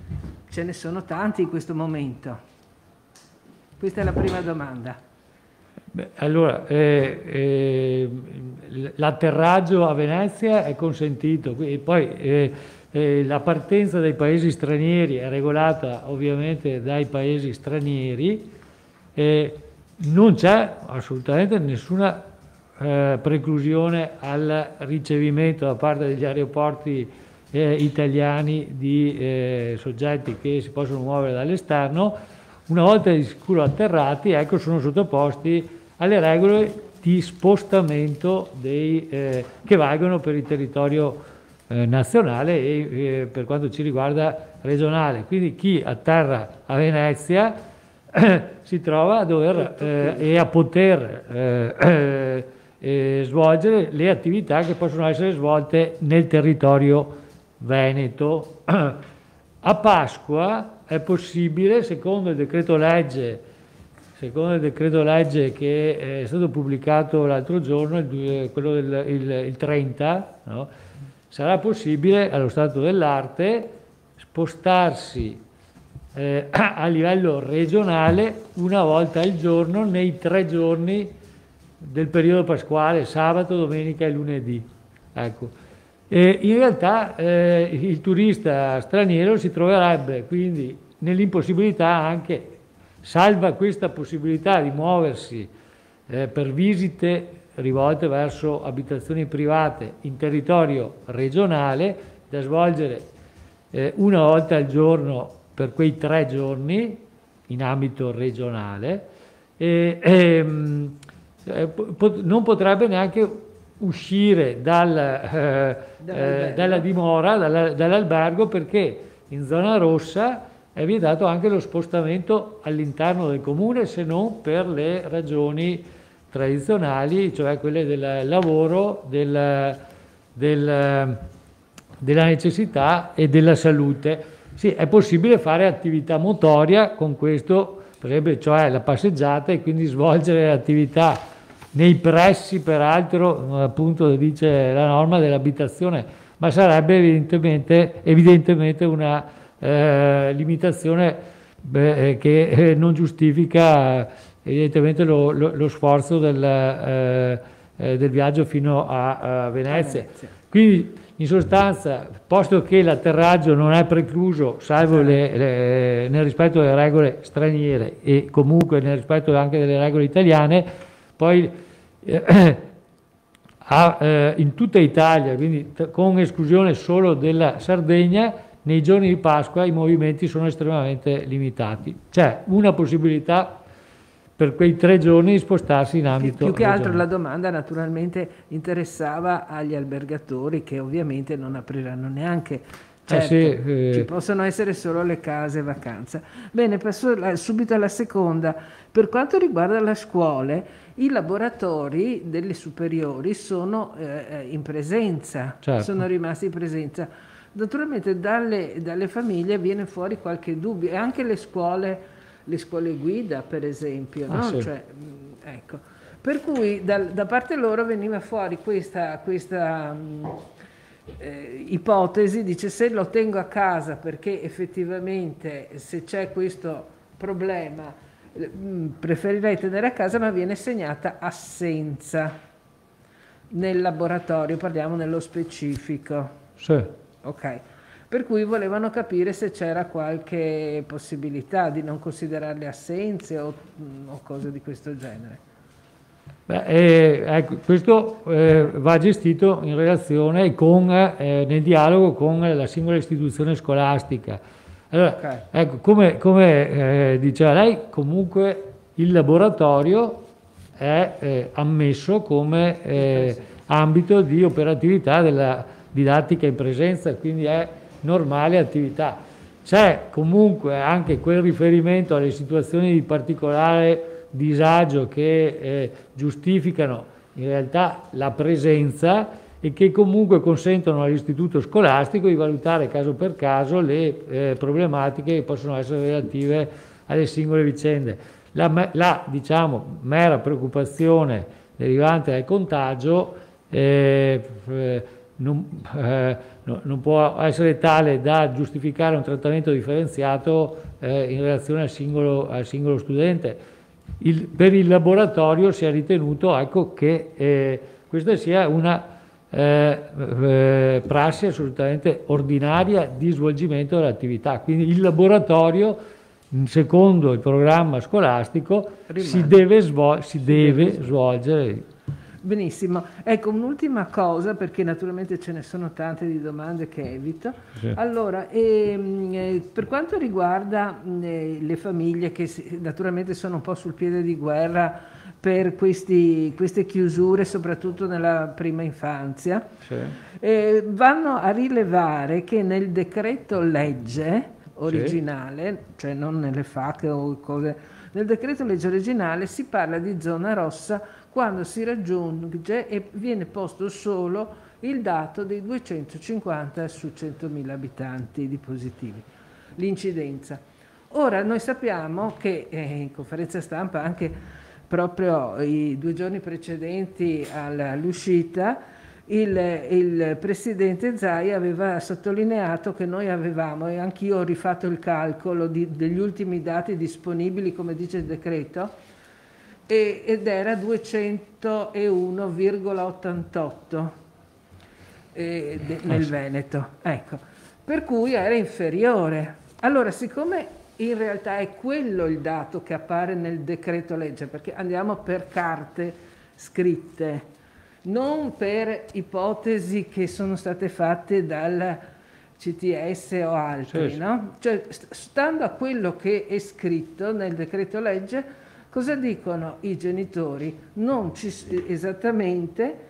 ce ne sono tanti in questo momento. Questa è la prima domanda. Beh, allora, eh, eh, l'atterraggio a Venezia è consentito, poi eh, eh, la partenza dai paesi stranieri è regolata ovviamente dai paesi stranieri, non c'è assolutamente nessuna eh, preclusione al ricevimento da parte degli aeroporti eh, italiani di soggetti che si possono muovere dall'esterno. Una volta di sicuro atterrati, ecco, sono sottoposti alle regole di spostamento dei, eh, che valgono per il territorio eh, nazionale e eh, per quanto ci riguarda regionale. Quindi chi atterra a Venezia [coughs] si trova a dover certo. eh, e a poter eh, [coughs] eh, svolgere le attività che possono essere svolte nel territorio veneto. [coughs] A Pasqua è possibile, secondo il decreto legge Secondo il decreto legge che eh, è stato pubblicato l'altro giorno, quello del il, il 30, no? sarà possibile allo stato dell'arte spostarsi eh, [clears throat] a livello regionale una volta al giorno nei tre giorni del periodo pasquale, sabato, domenica e lunedì. Ecco. E in realtà eh, il turista straniero si troverebbe quindi nell'impossibilità anche salva questa possibilità di muoversi eh, per visite rivolte verso abitazioni private in territorio regionale da svolgere eh, una volta al giorno per quei tre giorni in ambito regionale e, e ehm, eh, pot non potrebbe neanche uscire dal, eh, eh, dalla dimora, dall'albergo perché in zona rossa è vietato anche lo spostamento all'interno del comune se non per le ragioni tradizionali, cioè quelle del lavoro, del, del, della necessità e della salute. Sì, è possibile fare attività motoria con questo, per esempio, cioè la passeggiata e quindi svolgere attività nei pressi, peraltro, appunto dice la norma dell'abitazione, ma sarebbe evidentemente, evidentemente una eh, limitazione beh, eh, che eh, non giustifica evidentemente lo, lo, lo sforzo del, eh, eh, del, viaggio fino a, a Venezia. Venezia. Quindi in sostanza, posto che l'atterraggio non è precluso, salvo le, certo. le, nel rispetto delle regole straniere e comunque nel rispetto anche delle regole italiane, poi eh, [clears throat] a, eh, in tutta Italia, quindi con esclusione solo della Sardegna, nei giorni di Pasqua i movimenti sono estremamente limitati. C'è una possibilità per quei tre giorni di spostarsi in ambito. Più, più che altro la domanda naturalmente interessava agli albergatori che ovviamente non apriranno neanche Certo, eh sì, certo, eh. Ci possono essere solo le case vacanza. Bene, passo subito alla seconda. Per quanto riguarda le scuole, i laboratori delle superiori sono eh, eh, in presenza, certo. sono rimasti in presenza. Naturalmente dalle, dalle famiglie viene fuori qualche dubbio e anche le scuole, le scuole guida per esempio. Ah, no? sì. cioè, mm, ecco. Per cui da, da, parte loro veniva fuori questa, questa mm, eh, ipotesi, dice se lo tengo a casa perché effettivamente se c'è questo problema eh, mm, preferirei tenere a casa ma viene segnata assenza nel laboratorio, parliamo nello specifico. Sì ok? Per cui volevano capire se c'era qualche possibilità di non considerarle assenze o, mm, o cose di questo genere. Beh, eh, ecco, questo eh, va gestito in relazione con, eh, nel dialogo con la singola istituzione scolastica. Allora, okay. ecco, come, come eh, diceva lei, comunque il laboratorio è eh, ammesso come eh, ambito di operatività della, didattica in presenza, quindi è normale attività. C'è comunque anche quel riferimento alle situazioni di particolare disagio che eh, giustificano in realtà la presenza e che comunque consentono all'istituto scolastico di valutare caso per caso le eh, problematiche che possono essere relative alle singole vicende. La, la diciamo, mera preoccupazione derivante dal contagio eh, non, eh, no, non, può essere tale da giustificare un trattamento differenziato eh, in relazione al singolo, al singolo studente. Il, per il laboratorio si è ritenuto ecco, che eh, questa sia una eh, eh, prassi assolutamente ordinaria di svolgimento dell'attività. Quindi il laboratorio, secondo il programma scolastico, si deve, si deve svolgere Benissimo, ecco un'ultima cosa perché naturalmente ce ne sono tante di domande che evito. Sì. Allora, ehm, eh, per quanto riguarda eh, le famiglie che naturalmente sono un po' sul piede di guerra per questi, queste chiusure, soprattutto nella prima infanzia, sì. eh, vanno a rilevare che nel decreto legge originale, sì. cioè non nelle FAC o cose, nel decreto legge originale si parla di zona rossa quando si raggiunge e viene posto solo il dato dei 250 su 100.000 abitanti di positivi, l'incidenza. Ora noi sappiamo che eh, in conferenza stampa anche proprio i due giorni precedenti all'uscita il, il, presidente Zai aveva sottolineato che noi avevamo, e anch'io ho rifatto il calcolo di, degli ultimi dati disponibili, come dice il decreto, e, ed era 201,88 eh, de, eh, nel Veneto. Ecco. Per cui era inferiore. Allora, siccome in realtà è quello il dato che appare nel decreto legge, perché andiamo per carte scritte, non per ipotesi che sono state fatte dal CTS o altri, sì, sì. no? Cioè, stando a quello che è scritto nel decreto legge, Cosa dicono i genitori? Non ci, esattamente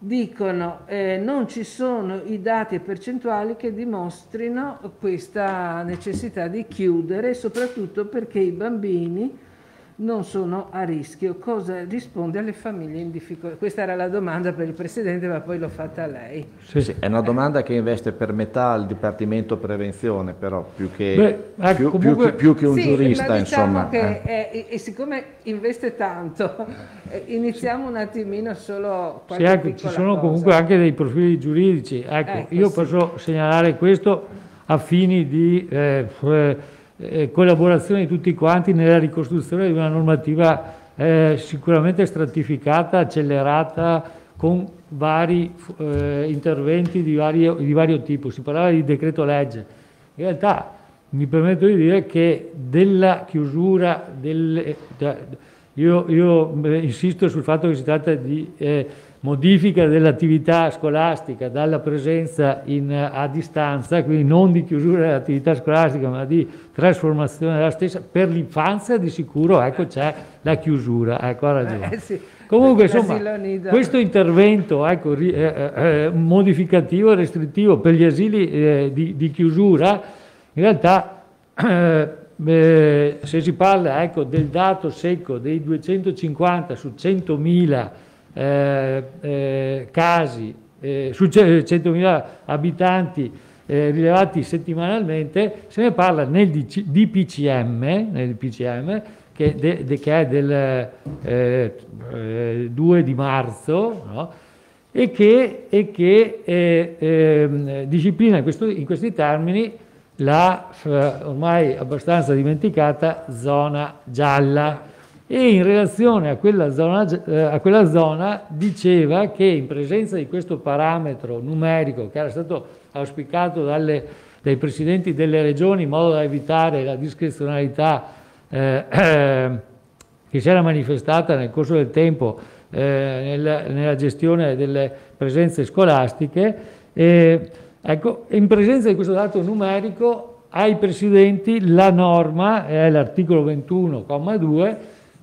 dicono eh, non ci sono i dati percentuali che dimostrino questa necessità di chiudere, soprattutto perché i bambini non sono a rischio, cosa risponde alle famiglie in difficoltà? Questa era la domanda per il Presidente, ma poi l'ho fatta a lei. Sì, sì, è una domanda che investe per metà il Dipartimento Prevenzione, però, più che, Beh, ecco, più, comunque... più, più che un sì, giurista, diciamo insomma. Che, eh. Eh, e siccome investe tanto, [laughs] eh, iniziamo sì. un attimino solo qualche sì, ecco, Ci sono cosa. comunque anche dei profili giuridici. Ecco, ecco io posso segnalare questo a fini di eh, eh, collaborazione di tutti quanti nella ricostruzione di una normativa eh, sicuramente stratificata, accelerata, con vari eh, interventi di, vario, di vario tipo. Si parlava di decreto legge. In realtà mi permetto di dire che della chiusura del... Eh, io, io eh, insisto sul fatto che si tratta di eh, modifica dell'attività scolastica dalla presenza in, a distanza, quindi non di chiusura dell'attività scolastica ma di trasformazione della stessa, per l'infanzia di sicuro ecco, c'è la chiusura, ecco ha ragione. Eh sì, Comunque insomma questo intervento ecco, ri, eh, eh, modificativo e restrittivo per gli asili eh, di, di, chiusura in realtà [clears throat] eh, eh, se si parla ecco, del dato secco dei 250 su 100.000 eh, eh, casi eh, su 100.000 abitanti eh, rilevati settimanalmente, se ne parla nel DPCM, nel DPCM che, de, de, che, è del 2 di marzo, no? e che, e che eh, eh, disciplina in, questo, in, questi termini la ormai abbastanza dimenticata zona gialla e in relazione a quella, zona, eh, a quella zona diceva che in presenza di questo parametro numerico che era stato auspicato dalle, dai presidenti delle regioni in modo da evitare la discrezionalità eh, [clears throat] che si era manifestata nel corso del tempo eh, nella, nella, gestione delle presenze scolastiche, ecco, in presenza di questo dato numerico ai presidenti la norma, è eh, l'articolo 21,2,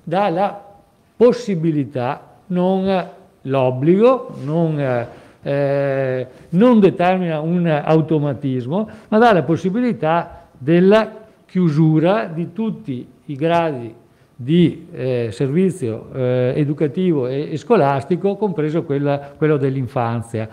dà la possibilità, non l'obbligo, non, eh, non determina un automatismo, ma dà la possibilità della chiusura di tutti i gradi di eh, servizio eh, educativo e, e, scolastico, compreso quella, quello dell'infanzia.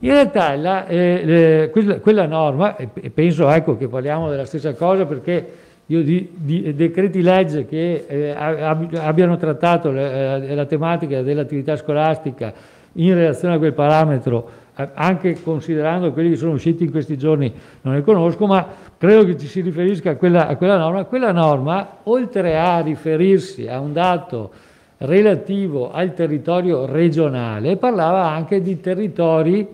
In realtà la, eh, quella, quella, norma, e penso ecco, che parliamo della stessa cosa perché io di, di decreti legge che eh, abbiano trattato la, eh, la tematica dell'attività scolastica in relazione a quel parametro, eh, anche considerando quelli che sono usciti in questi giorni, non ne conosco, ma credo che ci si riferisca a quella, a quella norma. Quella norma, oltre a riferirsi a un dato relativo al territorio regionale, parlava anche di territori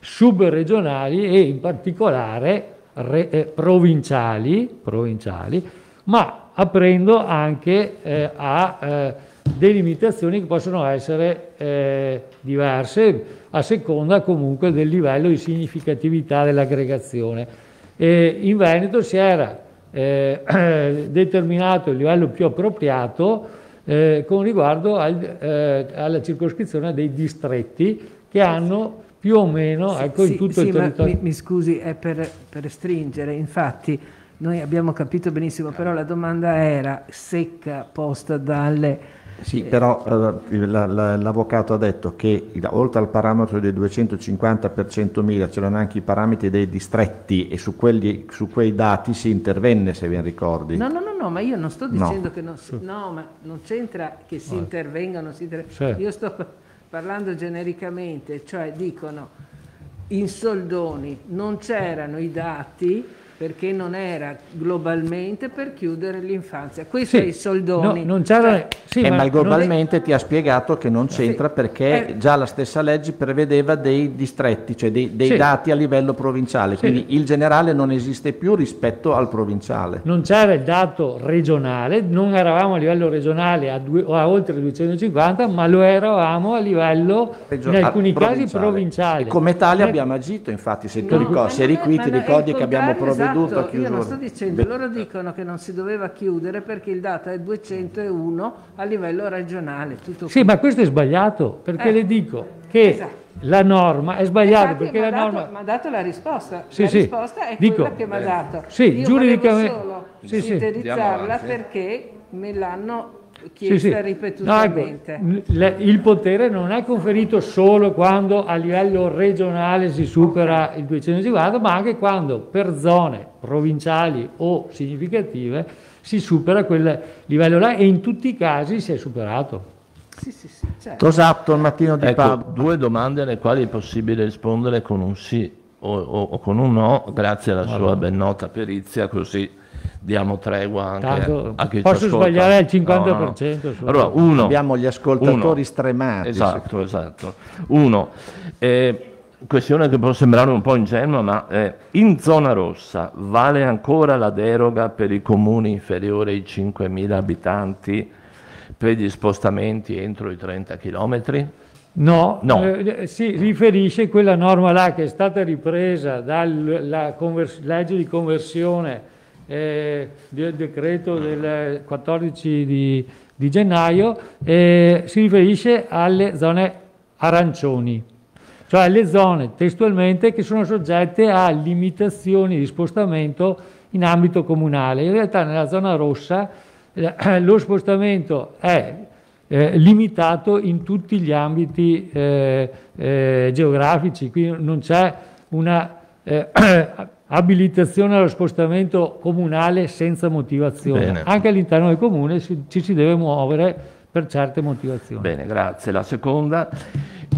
subregionali e in particolare re, eh, provinciali, provinciali, ma aprendo anche eh, a eh, delimitazioni che possono essere eh, diverse a seconda comunque del livello di significatività dell'aggregazione. in Veneto si era eh, [clears throat] determinato il livello più appropriato eh, con riguardo al, eh, alla circoscrizione dei distretti che hanno più o meno sì, ecco, sì, in tutto sì, il territorio. Mi, mi, scusi, è per, per stringere, infatti noi abbiamo capito benissimo, però la domanda era secca posta dalle... Sì, eh, però eh, l'avvocato ha detto che oltre al parametro dei 250 per 100.000 c'erano anche i parametri dei distretti e su, quelli, su, quei dati si intervenne, se vi ricordi. No, no, no, no ma io non sto dicendo no. che non, si, no, non c'entra che si intervengano, si intervenga. Certo. Io sto parlando genericamente, cioè dicono in soldoni non c'erano i dati perché non era globalmente per chiudere l'infanzia. Questo sì, è i soldoni. No, non c'era, cioè, sì, eh, ma, ma globalmente è... ti ha spiegato che non c'entra sì, perché eh, già la stessa legge prevedeva dei distretti, cioè dei, dei sì, dati a livello provinciale, quindi il generale non esiste più rispetto al provinciale. Non c'era il dato regionale, non eravamo a livello regionale a, due, a oltre 250, ma lo eravamo a livello, Regio in alcuni provinciale. casi, provinciale. E come tale eh. abbiamo agito, infatti, se no, tu ricordi, se ricordi che abbiamo provato provveduto esatto, a Io non sto dicendo, loro dicono che non si doveva chiudere perché il dato è 201 a livello regionale. Tutto sì, qui. ma questo è sbagliato perché eh. le dico che esatto. la norma è sbagliata Infatti, perché la norma... Mi ha dato la risposta, sì, la sì. risposta è dico, quella che mi ha dato. Sì, Io giuridicamente... solo sì, sì. perché me l'hanno chiesta sì, sì. ripetutamente. No, ecco, il potere non è conferito solo quando a livello regionale si supera il 250, ma anche quando per zone provinciali o significative si supera quel livello là e in tutti i casi si è superato. Sì, sì, sì, certo. Tosatto il mattino di ecco, Pablo. Due domande alle quali è possibile rispondere con un sì o, o, o con un no, grazie alla allora. sua ben nota perizia, così diamo tregua anche Tanto, a chi Posso sbagliare al 50%? No, no. Allora, uno, Abbiamo gli ascoltatori uno, stremati. Esatto, esatto. Uno, eh, questione che può sembrare un po' ingenua, ma eh, in zona rossa vale ancora la deroga per i comuni inferiori ai 5.000 abitanti per gli spostamenti entro i 30 km? No, no. Eh, eh si riferisce a quella norma là che è stata ripresa dalla legge di conversione eh, del decreto del 14 di, di gennaio eh, si riferisce alle zone arancioni, cioè alle zone testualmente che sono soggette a limitazioni di spostamento in ambito comunale. In realtà nella zona rossa eh, lo spostamento è eh, limitato in tutti gli ambiti eh, eh, geografici, quindi non c'è una eh, abilitazione allo spostamento comunale senza motivazione. Bene. Anche all'interno del comune ci, ci si deve muovere per certe motivazioni. Bene, grazie. La seconda,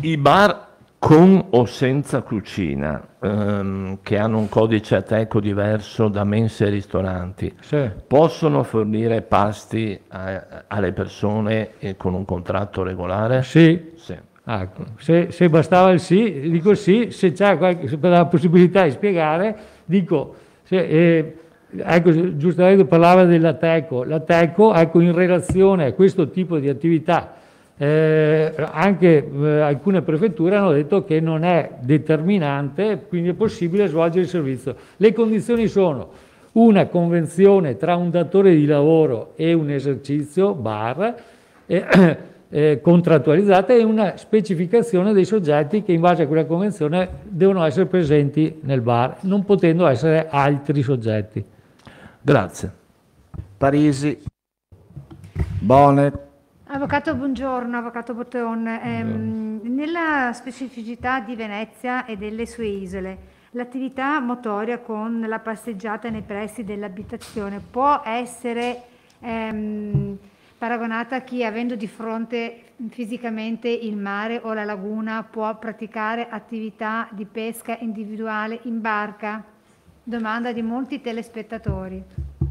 i bar con o senza cucina, ehm, che hanno un codice ateco diverso da mense e ristoranti, sì. possono fornire pasti a, alle persone eh, con un contratto regolare? Sì. sì. Ecco. Se, se, bastava il sì, dico sì, se c'è la possibilità di spiegare Dico, cioè, eh, ecco, giustamente parlava dell'Ateco. L'Ateco, ecco, in relazione a questo tipo di attività, eh, anche eh, alcune prefetture hanno detto che non è determinante, quindi è possibile svolgere il servizio. Le condizioni sono una convenzione tra un datore di lavoro e un esercizio, bar, e, [clears throat] eh, contrattualizzata e una specificazione dei soggetti che in base a quella convenzione devono essere presenti nel bar, non potendo essere altri soggetti. Grazie. Parisi. Bonet. Avvocato, buongiorno, avvocato Botteon. Ehm, nella specificità di Venezia e delle sue isole, l'attività motoria con la passeggiata nei pressi dell'abitazione può essere ehm, paragonata a chi avendo di fronte fisicamente il mare o la laguna può praticare attività di pesca individuale in barca? Domanda di molti telespettatori.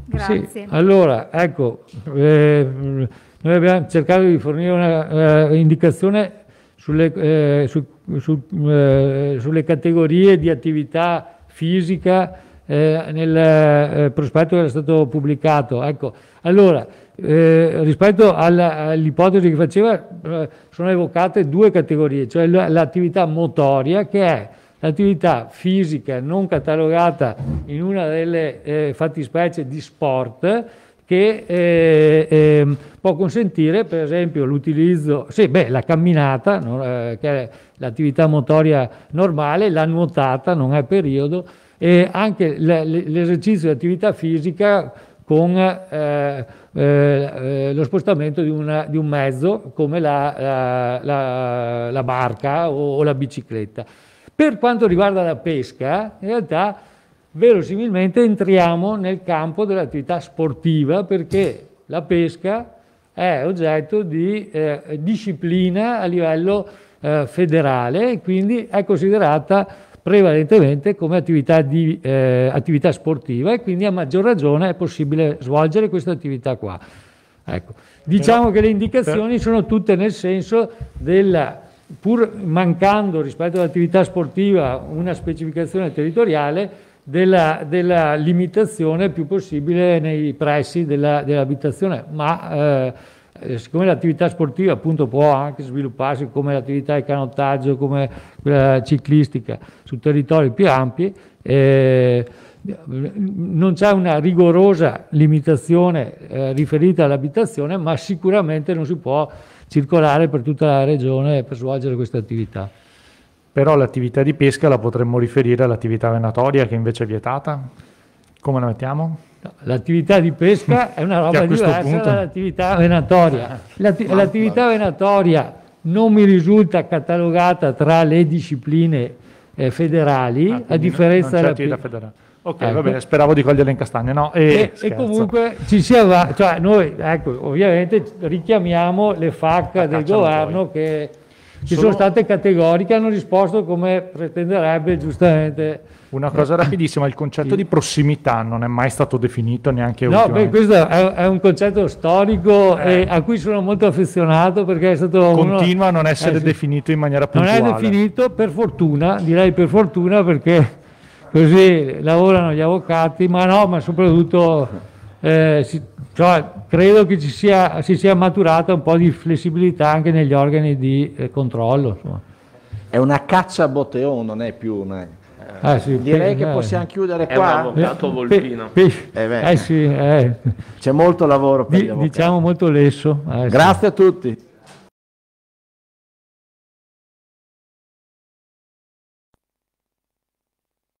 Grazie. Sì, allora, ecco, eh, noi abbiamo cercato di fornire un'indicazione eh, sulle, eh, su, su, eh, sulle categorie di attività fisica eh, nel eh, prospetto che era stato pubblicato. Ecco, allora, eh, rispetto all'ipotesi che faceva, eh, sono evocate due categorie, cioè l'attività motoria che è l'attività fisica non catalogata in una delle eh, fattispecie di sport che eh, ehm, può consentire per esempio l'utilizzo, sì, beh, la camminata, no, eh, che è l'attività motoria normale, la nuotata, non è periodo, e anche l'esercizio di attività fisica con eh, eh, eh, lo spostamento di, una, di, un mezzo come la, la, la barca o, o la bicicletta. Per quanto riguarda la pesca, in realtà verosimilmente entriamo nel campo dell'attività sportiva perché la pesca è oggetto di eh, disciplina a livello eh, federale e quindi è considerata prevalentemente come attività, di, eh, attività sportiva e quindi a maggior ragione è possibile svolgere questa attività qua. Ecco. Diciamo che le indicazioni sono tutte nel senso della, pur mancando rispetto all'attività sportiva una specificazione territoriale, della, della limitazione più possibile nei pressi della, dell'abitazione, ma eh, eh, siccome l'attività sportiva appunto può anche svilupparsi come l'attività di canottaggio, come quella ciclistica su territori più ampi, eh, non c'è una rigorosa limitazione eh, riferita all'abitazione, ma sicuramente non si può circolare per tutta la regione per svolgere questa attività. Però l'attività di pesca la potremmo riferire all'attività venatoria che invece è vietata? Come la mettiamo? l'attività di pesca mm. è una roba diversa punto... dall'attività venatoria. Ah, l'attività venatoria non mi risulta catalogata tra le discipline eh, federali, ah, a differenza della federale. Ok, ecco. va bene, speravo di coglierle in castagne, no? Eh, e, e, e comunque ci si avanza, cioè noi ecco, ovviamente richiamiamo le FAC del governo voi. che ci sono, sono state categorie che hanno risposto come pretenderebbe giustamente. Una cosa eh. rapidissima, il concetto sì. di prossimità non è mai stato definito neanche No, beh, questo è, è, un concetto storico eh. a cui sono molto affezionato perché è stato... Continua uno, a non eh, essere eh, sì. definito in maniera puntuale. Non è definito per fortuna, direi per fortuna perché così lavorano gli avvocati, ma no, ma soprattutto eh, cioè, credo che ci sia, si sia maturata un po' di flessibilità anche negli organi di eh, controllo. Insomma. È una caccia a botteo, oh, non è più una... Eh, sì, eh, direi che eh. possiamo chiudere è qua. È un avvocato eh, volpino. Pe, pe, sì, C'è molto lavoro per di, Diciamo molto lesso. Grazie sì. a tutti.